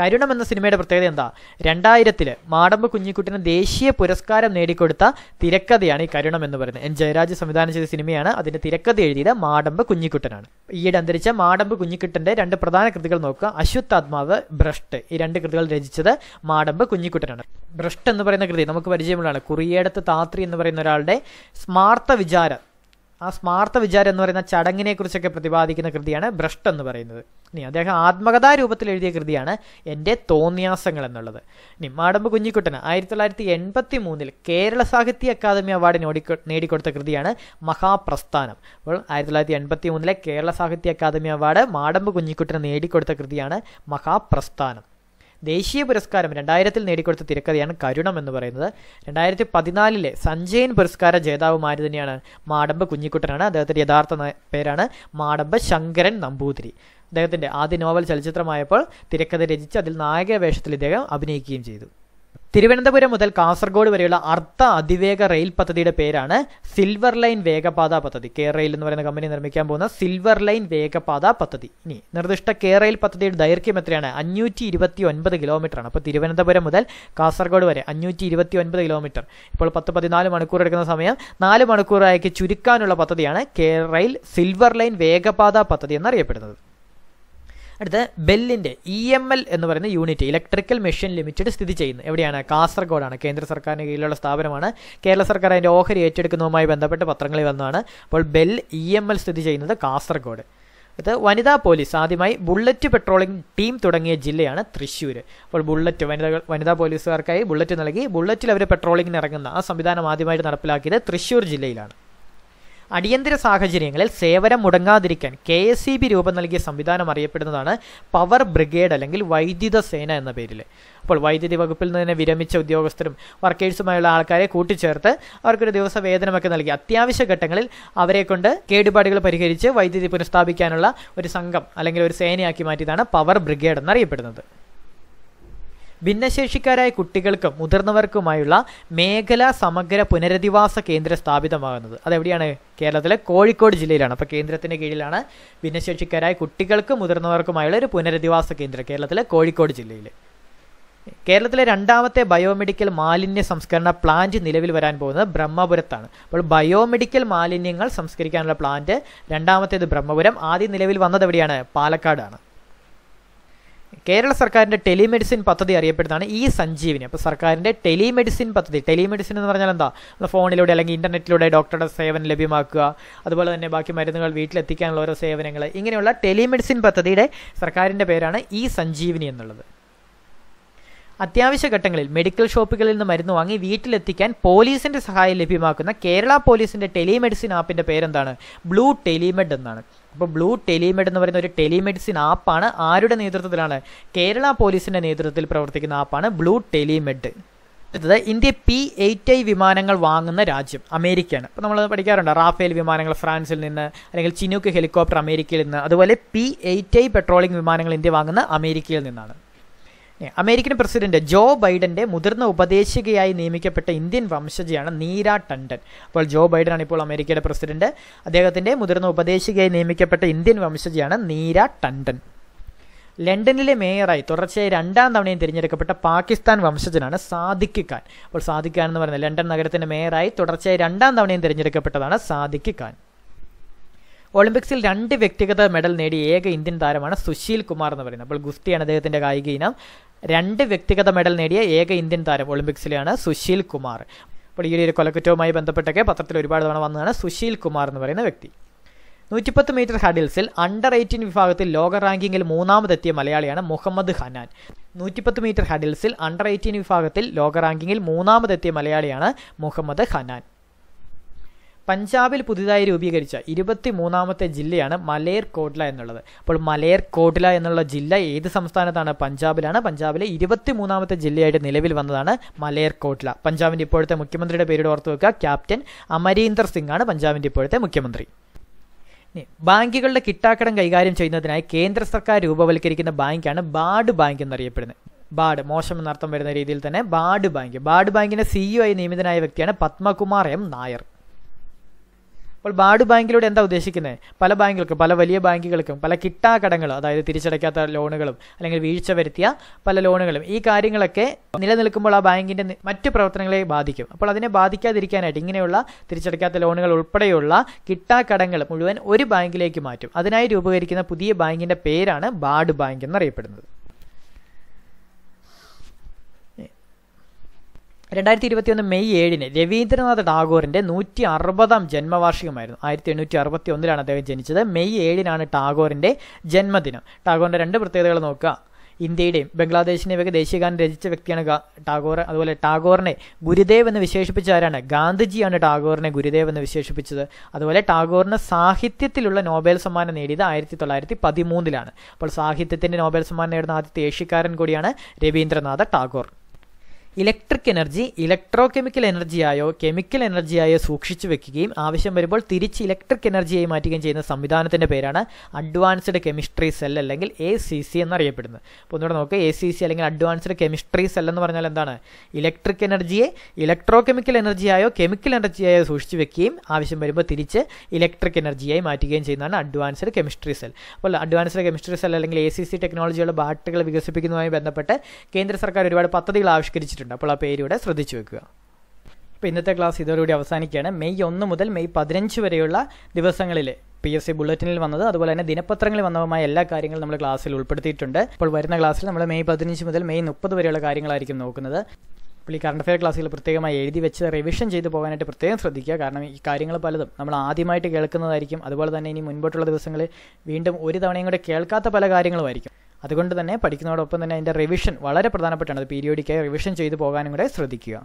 കരുണം എന്ന സിനിമയുടെ പ്രത്യേകത എന്താ രണ്ടായിരത്തിൽ മാടമ്പ് കുഞ്ഞിക്കുട്ടിന് ദേശീയ പുരസ്കാരം നേടിക്കൊടുത്ത തിരക്കഥയാണ് ഈ കരുണം എന്ന് പറയുന്നത് എൻ ജയരാജ് സംവിധാനം ചെയ്ത സിനിമയാണ് അതിൻ്റെ തിരക്കഥ എഴുതിയത് മാടമ്പ് കുഞ്ഞിക്കുട്ടനാണ് ഈയിടെ അന്തരിച്ച മാടമ്പ് കുഞ്ഞിക്കുട്ടൻ്റെ രണ്ട് പ്രധാന കൃതികൾ നോക്കുക ആത്മാവ് ഭ്രഷ്ട് ഈ രണ്ട് കൃതികൾ രചിച്ചത് മാടമ്പ് കുഞ്ഞിക്കുട്ടനാണ് ഭ്രഷ്ട് എന്ന് പറയുന്ന കൃതി നമുക്ക് പരിചയമുള്ളതാണ് കുറിയേടത്ത് താത്രി എന്ന് പറയുന്ന ഒരാളുടെ സ്മാർത്ഥ വിചാരം ആ സ്മാർത്ഥ വിചാരം എന്ന് പറയുന്ന ചടങ്ങിനെക്കുറിച്ചൊക്കെ പ്രതിപാദിക്കുന്ന കൃതിയാണ് ഭ്രഷ്ട് എന്ന് പറയുന്നത് ഇനി അദ്ദേഹം ആത്മകഥാ രൂപത്തിൽ എഴുതിയ കൃതിയാണ് എൻ്റെ തോന്നിയാസങ്ങൾ എന്നുള്ളത് ഇനി മാടമ്പ് കുഞ്ഞിക്കുട്ടൻ ആയിരത്തി തൊള്ളായിരത്തി എൺപത്തി മൂന്നിൽ കേരള സാഹിത്യ അക്കാദമി അവാർഡ് നേടിക്കൊടുത്ത കൃതിയാണ് മഹാപ്രസ്ഥാനം അപ്പോൾ ആയിരത്തി തൊള്ളായിരത്തി എൺപത്തി മൂന്നിലെ കേരള സാഹിത്യ അക്കാദമി അവാർഡ് മാടമ്പ് കുഞ്ഞിക്കുട്ടന് നേടിക്കൊടുത്ത കൃതിയാണ് മഹാപ്രസ്ഥാനം ദേശീയ പുരസ്കാരം രണ്ടായിരത്തിൽ നേടിക്കൊടുത്ത തിരക്കഥയാണ് കരുണം എന്ന് പറയുന്നത് രണ്ടായിരത്തി പതിനാലിലെ സഞ്ജയൻ പുരസ്കാര ജേതാവുമാര് തന്നെയാണ് മാടമ്പ് കുഞ്ഞിക്കുട്ടനാണ് അദ്ദേഹത്തിൻ്റെ യഥാർത്ഥ പേരാണ് മാടമ്പ് ശങ്കരൻ നമ്പൂതിരി അദ്ദേഹത്തിൻ്റെ ആദ്യ നോവൽ ചലച്ചിത്രമായപ്പോൾ തിരക്കഥ രചിച്ച് അതിൽ നായക വേഷത്തിൽ ഇദ്ദേഹം അഭിനയിക്കുകയും ചെയ്തു തിരുവനന്തപുരം മുതൽ കാസർഗോഡ് വരെയുള്ള അർദ്ധ അതിവേഗ റെയിൽ പദ്ധതിയുടെ പേരാണ് സിൽവർ ലൈൻ വേഗപാത പദ്ധതി കെ റെയിൽ എന്ന് പറയുന്ന കമ്പനി നിർമ്മിക്കാൻ പോകുന്ന സിൽവർ ലൈൻ വേഗപാത പദ്ധതി ഇനി നിർദ്ദിഷ്ട കെ റെയിൽ പദ്ധതിയുടെ ദൈർഘ്യം എത്രയാണ് അഞ്ഞൂറ്റി ഇരുപത്തി ഒൻപത് കിലോമീറ്റർ ആണ് അപ്പോൾ തിരുവനന്തപുരം മുതൽ കാസർഗോഡ് വരെ അഞ്ഞൂറ്റി ഇരുപത്തി ഒൻപത് കിലോമീറ്റർ ഇപ്പോൾ പത്ത് പതിനാല് മണിക്കൂർ എടുക്കുന്ന സമയം നാല് മണിക്കൂറാക്കി ചുരുക്കാനുള്ള പദ്ധതിയാണ് കെ റെയിൽ സിൽവർ ലൈൻ വേഗപാത പദ്ധതി എന്നറിയപ്പെടുന്നത് അടുത്ത് ബെല്ലിൻ്റെ ഇ e എം എൽ എന്ന് പറയുന്ന യൂണിറ്റ് ഇലക്ട്രിക്കൽ മെഷീൻ ലിമിറ്റഡ് സ്ഥിതി ചെയ്യുന്നത് എവിടെയാണ് കാസർഗോഡാണ് കേന്ദ്ര സർക്കാരിന് കീഴിലുള്ള സ്ഥാപനമാണ് കേരള സർക്കാർ അതിൻ്റെ ഓഹരി ഏറ്റെടുക്കുന്നതുമായി ബന്ധപ്പെട്ട് പത്രങ്ങളിൽ വന്നതാണ് അപ്പോൾ ബെൽ ഇ എം എൽ സ്ഥിതി ചെയ്യുന്നത് കാസർഗോഡ് അടുത്ത് വനിതാ പോലീസ് ആദ്യമായി ബുള്ളറ്റ് പെട്രോളിംഗ് ടീം തുടങ്ങിയ ജില്ലയാണ് തൃശ്ശൂർ അപ്പോൾ ബുള്ളറ്റ് വനിതകൾ വനിതാ പോലീസുകാർക്കായി ബുള്ളറ്റ് നൽകി ബുള്ളറ്റിൽ അവർ പെട്രോളിങ്ങിന് ഇറങ്ങുന്ന ആ സംവിധാനം ആദ്യമായിട്ട് നടപ്പിലാക്കിയത് തൃശ്ശൂർ ജില്ലയിലാണ് അടിയന്തര സാഹചര്യങ്ങളിൽ സേവനം മുടങ്ങാതിരിക്കാൻ കെ എസ് ഇ ബി രൂപം നൽകിയ സംവിധാനം അറിയപ്പെടുന്നതാണ് പവർ ബ്രിഗേഡ് അല്ലെങ്കിൽ വൈദ്യുത സേന എന്ന പേരിൽ അപ്പോൾ വൈദ്യുതി വകുപ്പിൽ നിന്ന് തന്നെ വിരമിച്ച ഉദ്യോഗസ്ഥരും വർക്കേഴ്സുമായുള്ള ആൾക്കാരെ കൂട്ടിച്ചേർത്ത് അവർക്കൊരു ദിവസ വേതനമൊക്കെ നൽകി അത്യാവശ്യ ഘട്ടങ്ങളിൽ അവരെ കൊണ്ട് കേടുപാടുകൾ പരിഹരിച്ച് വൈദ്യുതി പുനഃസ്ഥാപിക്കാനുള്ള ഒരു സംഘം അല്ലെങ്കിൽ ഒരു സേനയാക്കി മാറ്റിയതാണ് പവർ ബ്രിഗേഡ് എന്നറിയപ്പെടുന്നത് ഭിന്നശേഷിക്കാരായ കുട്ടികൾക്കും മുതിർന്നവർക്കുമായുള്ള മേഖലാ സമഗ്ര പുനരധിവാസ കേന്ദ്രം സ്ഥാപിതമാകുന്നത് അതെവിടെയാണ് കേരളത്തിലെ കോഴിക്കോട് ജില്ലയിലാണ് അപ്പോൾ കേന്ദ്രത്തിന് കീഴിലാണ് ഭിന്നശേഷിക്കാരായ കുട്ടികൾക്കും മുതിർന്നവർക്കുമായുള്ള ഒരു പുനരധിവാസ കേന്ദ്രം കേരളത്തിലെ കോഴിക്കോട് ജില്ലയിൽ കേരളത്തിലെ രണ്ടാമത്തെ ബയോമെഡിക്കൽ മാലിന്യ സംസ്കരണ പ്ലാന്റ് നിലവിൽ വരാൻ പോകുന്നത് ബ്രഹ്മപുരത്താണ് അപ്പോൾ ബയോമെഡിക്കൽ മാലിന്യങ്ങൾ സംസ്കരിക്കാനുള്ള പ്ലാന്റ് രണ്ടാമത്തേത് ബ്രഹ്മപുരം ആദ്യം നിലവിൽ വന്നത് എവിടെയാണ് പാലക്കാടാണ് കേരള സർക്കാരിൻ്റെ ടെലിമെഡിസിൻ പദ്ധതി അറിയപ്പെടുന്നതാണ് ഈ സഞ്ജീവിനി അപ്പോൾ സർക്കാരിൻ്റെ ടെലിമെഡിസിൻ പദ്ധതി ടെലിമെഡിസിൻ എന്ന് പറഞ്ഞാൽ എന്താ നമ്മൾ ഫോണിലൂടെ അല്ലെങ്കിൽ ഇൻ്റർനെറ്റിലൂടെ ഡോക്ടറുടെ സേവനം ലഭ്യമാക്കുക അതുപോലെ തന്നെ ബാക്കി മരുന്നുകൾ വീട്ടിലെത്തിക്കാനുള്ള ഓരോ സേവനങ്ങൾ ഇങ്ങനെയുള്ള ടെലിമെഡിസിൻ പദ്ധതിയുടെ സർക്കാരിൻ്റെ പേരാണ് ഈ സഞ്ജീവിനി എന്നുള്ളത് അത്യാവശ്യ ഘട്ടങ്ങളിൽ മെഡിക്കൽ ഷോപ്പുകളിൽ നിന്ന് മരുന്ന് വാങ്ങി വീട്ടിലെത്തിക്കാൻ പോലീസിന്റെ സഹായം ലഭ്യമാക്കുന്ന കേരള പോലീസിന്റെ ടെലിമെഡിസിൻ ആപ്പിന്റെ പേരെന്താണ് ബ്ലൂ ടെലിമെഡ് എന്നാണ് അപ്പോൾ ബ്ലൂ ടെലിമെഡ് എന്ന് പറയുന്ന ഒരു ടെലിമെഡിസിൻ ആപ്പാണ് ആരുടെ നേതൃത്വത്തിലാണ് കേരള പോലീസിന്റെ നേതൃത്വത്തിൽ പ്രവർത്തിക്കുന്ന ആപ്പാണ് ബ്ലൂ ടെലിമെഡ് അടുത്തത് ഇന്ത്യ പി എയ്റ്റ് ഐ വിമാനങ്ങൾ വാങ്ങുന്ന രാജ്യം അമേരിക്കയാണ് അപ്പോൾ നമ്മൾ പഠിക്കാറുണ്ട് റാഫേൽ വിമാനങ്ങൾ ഫ്രാൻസിൽ നിന്ന് അല്ലെങ്കിൽ ചിനൂക്ക് ഹെലികോപ്റ്റർ അമേരിക്കയിൽ നിന്ന് അതുപോലെ പി എയ്റ്റ് ഐ പെട്രോളിംഗ് വിമാനങ്ങൾ ഇന്ത്യ വാങ്ങുന്ന അമേരിക്കയിൽ നിന്നാണ് അമേരിക്കൻ പ്രസിഡന്റ് ജോ ബൈഡന്റെ മുതിർന്ന ഉപദേശികയായി നിയമിക്കപ്പെട്ട ഇന്ത്യൻ വംശജയാണ് നീര ടണ്ടൻ അപ്പോൾ ജോ ബൈഡൻ ആണ് ഇപ്പോൾ അമേരിക്കയുടെ പ്രസിഡന്റ് അദ്ദേഹത്തിന്റെ മുതിർന്ന ഉപദേശികയായി നിയമിക്കപ്പെട്ട ഇന്ത്യൻ വംശജയാണ് നീര ടണ്ടൻ ലണ്ടനിലെ മേയറായി തുടർച്ചയായി രണ്ടാം തവണയും തിരഞ്ഞെടുക്കപ്പെട്ട പാകിസ്ഥാൻ വംശജനാണ് സാദിഖ് ഖാൻ അപ്പോൾ സാദിഖ് ഖാൻ എന്ന് പറയുന്നത് ലണ്ടൻ നഗരത്തിന്റെ മേയറായി തുടർച്ചയായി രണ്ടാം തവണയും തിരഞ്ഞെടുക്കപ്പെട്ടതാണ് സാദിഖ് ഖാൻ ഒളിമ്പിക്സിൽ രണ്ട് വ്യക്തിഗത മെഡൽ നേടിയ ഏക ഇന്ത്യൻ താരമാണ് സുശീൽ കുമാർ എന്ന് പറയുന്നത് അപ്പോൾ ഗുസ്തിയാണ് അദ്ദേഹത്തിൻ്റെ കായിക ഇനം രണ്ട് വ്യക്തിഗത മെഡൽ നേടിയ ഏക ഇന്ത്യൻ താരം ഒളിമ്പിക്സിലെയാണ് സുശീൽ കുമാർ അപ്പോൾ ഈ ഒരു കൊലക്കുറ്റവുമായി ബന്ധപ്പെട്ടൊക്കെ പത്രത്തിൽ ഒരുപാട് തവണ വന്നതാണ് സുശീൽ കുമാർ എന്ന് പറയുന്ന വ്യക്തി നൂറ്റിപ്പത്ത് മീറ്റർ ഹഡിൽസിൽ അണ്ടർ എയ്റ്റീൻ വിഭാഗത്തിൽ ലോക റാങ്കിങ്ങിൽ മൂന്നാമതെത്തിയ മലയാളിയാണ് മുഹമ്മദ് ഹനാൻ നൂറ്റിപ്പത്ത് മീറ്റർ ഹഡിൽസിൽ അണ്ടർ എയ്റ്റീൻ വിഭാഗത്തിൽ ലോക റാങ്കിങ്ങിൽ മൂന്നാമതെത്തിയ മലയാളിയാണ് മുഹമ്മദ് ഹനാൻ പഞ്ചാബിൽ പുതുതായി രൂപീകരിച്ച ഇരുപത്തി മൂന്നാമത്തെ ജില്ലയാണ് മലേർ കോട്ട്ല എന്നുള്ളത് അപ്പോൾ മലേർ കോട്ട്ല എന്നുള്ള ജില്ല ഏത് സംസ്ഥാനത്താണ് പഞ്ചാബിലാണ് പഞ്ചാബിലെ ഇരുപത്തി മൂന്നാമത്തെ ജില്ലയായിട്ട് നിലവിൽ വന്നതാണ് മലേർ കോട്ട്ല പഞ്ചാബിൻ്റെ ഇപ്പോഴത്തെ മുഖ്യമന്ത്രിയുടെ പേരോട് ഓർത്ത് വെക്കുക ക്യാപ്റ്റൻ അമരീന്ദർ സിംഗ് ആണ് പഞ്ചാബിൻ്റെ ഇപ്പോഴത്തെ മുഖ്യമന്ത്രി ബാങ്കുകളുടെ കിട്ടാക്കടം കൈകാര്യം ചെയ്യുന്നതിനായി കേന്ദ്ര സർക്കാർ രൂപവൽക്കരിക്കുന്ന ബാങ്കാണ് ബാഡ് ബാങ്ക് എന്നറിയപ്പെടുന്നത് ബാഡ് മോശം എന്നർത്ഥം വരുന്ന രീതിയിൽ തന്നെ ബാഡ് ബാങ്ക് ബാഡ് ബാങ്കിന്റെ സിഇഒ e ആയി നിയമിതനായ വ്യക്തിയാണ് പത്മകുമാർ എം നായർ അപ്പോൾ ബാഡ് ബാങ്കിലൂടെ എന്താ ഉദ്ദേശിക്കുന്നത് പല ബാങ്കുകൾക്കും പല വലിയ ബാങ്കുകൾക്കും പല കിട്ടാക്കടങ്ങൾ അതായത് തിരിച്ചടയ്ക്കാത്ത ലോണുകളും അല്ലെങ്കിൽ വീഴ്ച വരുത്തിയ പല ലോണുകളും ഈ കാര്യങ്ങളൊക്കെ നിലനിൽക്കുമ്പോൾ ആ ബാങ്കിൻ്റെ മറ്റ് പ്രവർത്തനങ്ങളെ ബാധിക്കും അപ്പോൾ അതിനെ ബാധിക്കാതിരിക്കാനായിട്ട് ഇങ്ങനെയുള്ള തിരിച്ചടയ്ക്കാത്ത ലോണുകൾ ഉൾപ്പെടെയുള്ള കിട്ടാക്കടങ്ങൾ മുഴുവൻ ഒരു ബാങ്കിലേക്ക് മാറ്റും അതിനായി രൂപീകരിക്കുന്ന പുതിയ ബാങ്കിൻ്റെ പേരാണ് ബാഡ് ബാങ്ക് എന്നറിയപ്പെടുന്നത് രണ്ടായിരത്തി ഇരുപത്തിയൊന്ന് മെയ് ഏഴിന് രവീന്ദ്രനാഥ് ടാഗോറിൻ്റെ നൂറ്റി അറുപതാം ജന്മവാർഷികമായിരുന്നു ആയിരത്തി എണ്ണൂറ്റി അറുപത്തി ഒന്നിലാണ് അദ്ദേഹം ജനിച്ചത് മെയ് ഏഴിനാണ് ടാഗോറിൻ്റെ ജന്മദിനം ടാഗോറിൻ്റെ രണ്ട് പ്രത്യേകതകൾ നോക്കുക ഇന്ത്യയുടെയും ബംഗ്ലാദേശിൻ്റെയും ഒക്കെ ദേശീയഗാനം രചിച്ച വ്യക്തിയാണ് ടാഗോർ അതുപോലെ ടാഗോറിനെ ഗുരുദേവ് എന്ന് വിശേഷിപ്പിച്ച ആരാണ് ഗാന്ധിജിയാണ് ടാഗോറിനെ ഗുരുദേവ് എന്ന് വിശേഷിപ്പിച്ചത് അതുപോലെ ടാഗോറിന് സാഹിത്യത്തിലുള്ള നോബൽ സമ്മാനം നേടിയത് ആയിരത്തി തൊള്ളായിരത്തി പതിമൂന്നിലാണ് അപ്പോൾ സാഹിത്യത്തിൻ്റെ നോബൽ സമ്മാനം നേടുന്ന ആദ്യത്തെ ഏഷ്യക്കാരൻ കൂടിയാണ് Rabindranath Tagore electric energy electrochemical എനർജിയായോ കെമിക്കൽ എനർജിയായോ സൂക്ഷിച്ചു വെക്കുകയും ആവശ്യം വരുമ്പോൾ തിരിച്ച് ഇലക്ട്രിക് എനർജിയായി മാറ്റുകയും ചെയ്യുന്ന സംവിധാനത്തിൻ്റെ പേരാണ് അഡ്വാൻസ്ഡ് കെമിസ്ട്രി സെൽ അല്ലെങ്കിൽ എ സി സി എന്നറിയപ്പെടുന്നത് അപ്പോൾ ഒന്നുകൂടെ നോക്കുക എ സി സി അല്ലെങ്കിൽ അഡ്വാൻസ്ഡ് കെമിസ്ട്രി സെൽ എന്ന് പറഞ്ഞാൽ എന്താണ് ഇലക്ട്രിക് എനർജിയെ ഇലക്ട്രോ കെമിക്കൽ എനർജിയായോ കെമിക്കൽ എനർജിയായോ സൂക്ഷിച്ചു വെക്കുകയും ആവശ്യം വരുമ്പോൾ തിരിച്ച് ഇലക്ട്രിക് എനർജിയായി മാറ്റുകയും ചെയ്യുന്നതാണ് അഡ്വാൻസ്ഡ് കെമിസ്ട്രി സെൽ അപ്പോൾ അഡ്വാൻസ്ഡ് കെമിസ്ട്രി സെൽ അല്ലെങ്കിൽ എ സി സി ടെക്നോളജിയുള്ള ബാറ്ററികൾ വികസിപ്പിക്കുന്നതുമായി ബന്ധപ്പെട്ട് കേന്ദ്ര സർക്കാർ ഒരുപാട് പദ്ധതികൾ ആവിഷ്കരിച്ചിട്ടുണ്ട് കൊടുത്തിട്ടുണ്ട് അപ്പോൾ ആ പേര് ഇവിടെ ശ്രദ്ധിച്ചു വെക്കുക അപ്പോൾ ഇന്നത്തെ ക്ലാസ് ഇതോടുകൂടി അവസാനിക്കുകയാണ് മെയ് ഒന്ന് മുതൽ മെയ് പതിനഞ്ച് വരെയുള്ള ദിവസങ്ങളിൽ പി എസ് സി ബുള്ളറ്റിനിൽ വന്നത് അതുപോലെ തന്നെ ദിനപത്രങ്ങളിൽ വന്നതുമായ എല്ലാ കാര്യങ്ങളും നമ്മൾ ക്ലാസ്സിൽ ഉൾപ്പെടുത്തിയിട്ടുണ്ട് അപ്പോൾ വരുന്ന ക്ലാസ്സിൽ നമ്മൾ മെയ് പതിനഞ്ച് മുതൽ മെയ് മുപ്പത് വരെയുള്ള കാര്യങ്ങളായിരിക്കും നോക്കുന്നത് അപ്പോൾ ഈ കറണ്ട് അഫയർ ക്ലാസ്സിൽ പ്രത്യേകമായി എഴുതി വെച്ച് റിവിഷൻ ചെയ്തു പോകാനായിട്ട് പ്രത്യേകം ശ്രദ്ധിക്കുക കാരണം ഈ കാര്യങ്ങൾ പലതും നമ്മൾ ആദ്യമായിട്ട് കേൾക്കുന്നതായിരിക്കും അതുപോലെ തന്നെ ഇനി മുൻപോട്ടുള്ള ദിവസങ്ങളിൽ വീണ്ടും ഒരു തവണയും കൂടെ കേൾക്കാത്ത പല കാര്യങ്ങളുമായിരിക്കും അതുകൊണ്ട് തന്നെ പഠിക്കുന്നതോടൊപ്പം തന്നെ അതിൻ്റെ റിവിഷൻ വളരെ പ്രധാനപ്പെട്ടാണ് അത് പീരിയോഡിക്കായി റിവിഷൻ ചെയ്തു പോകാനും കൂടെ ശ്രദ്ധിക്കുക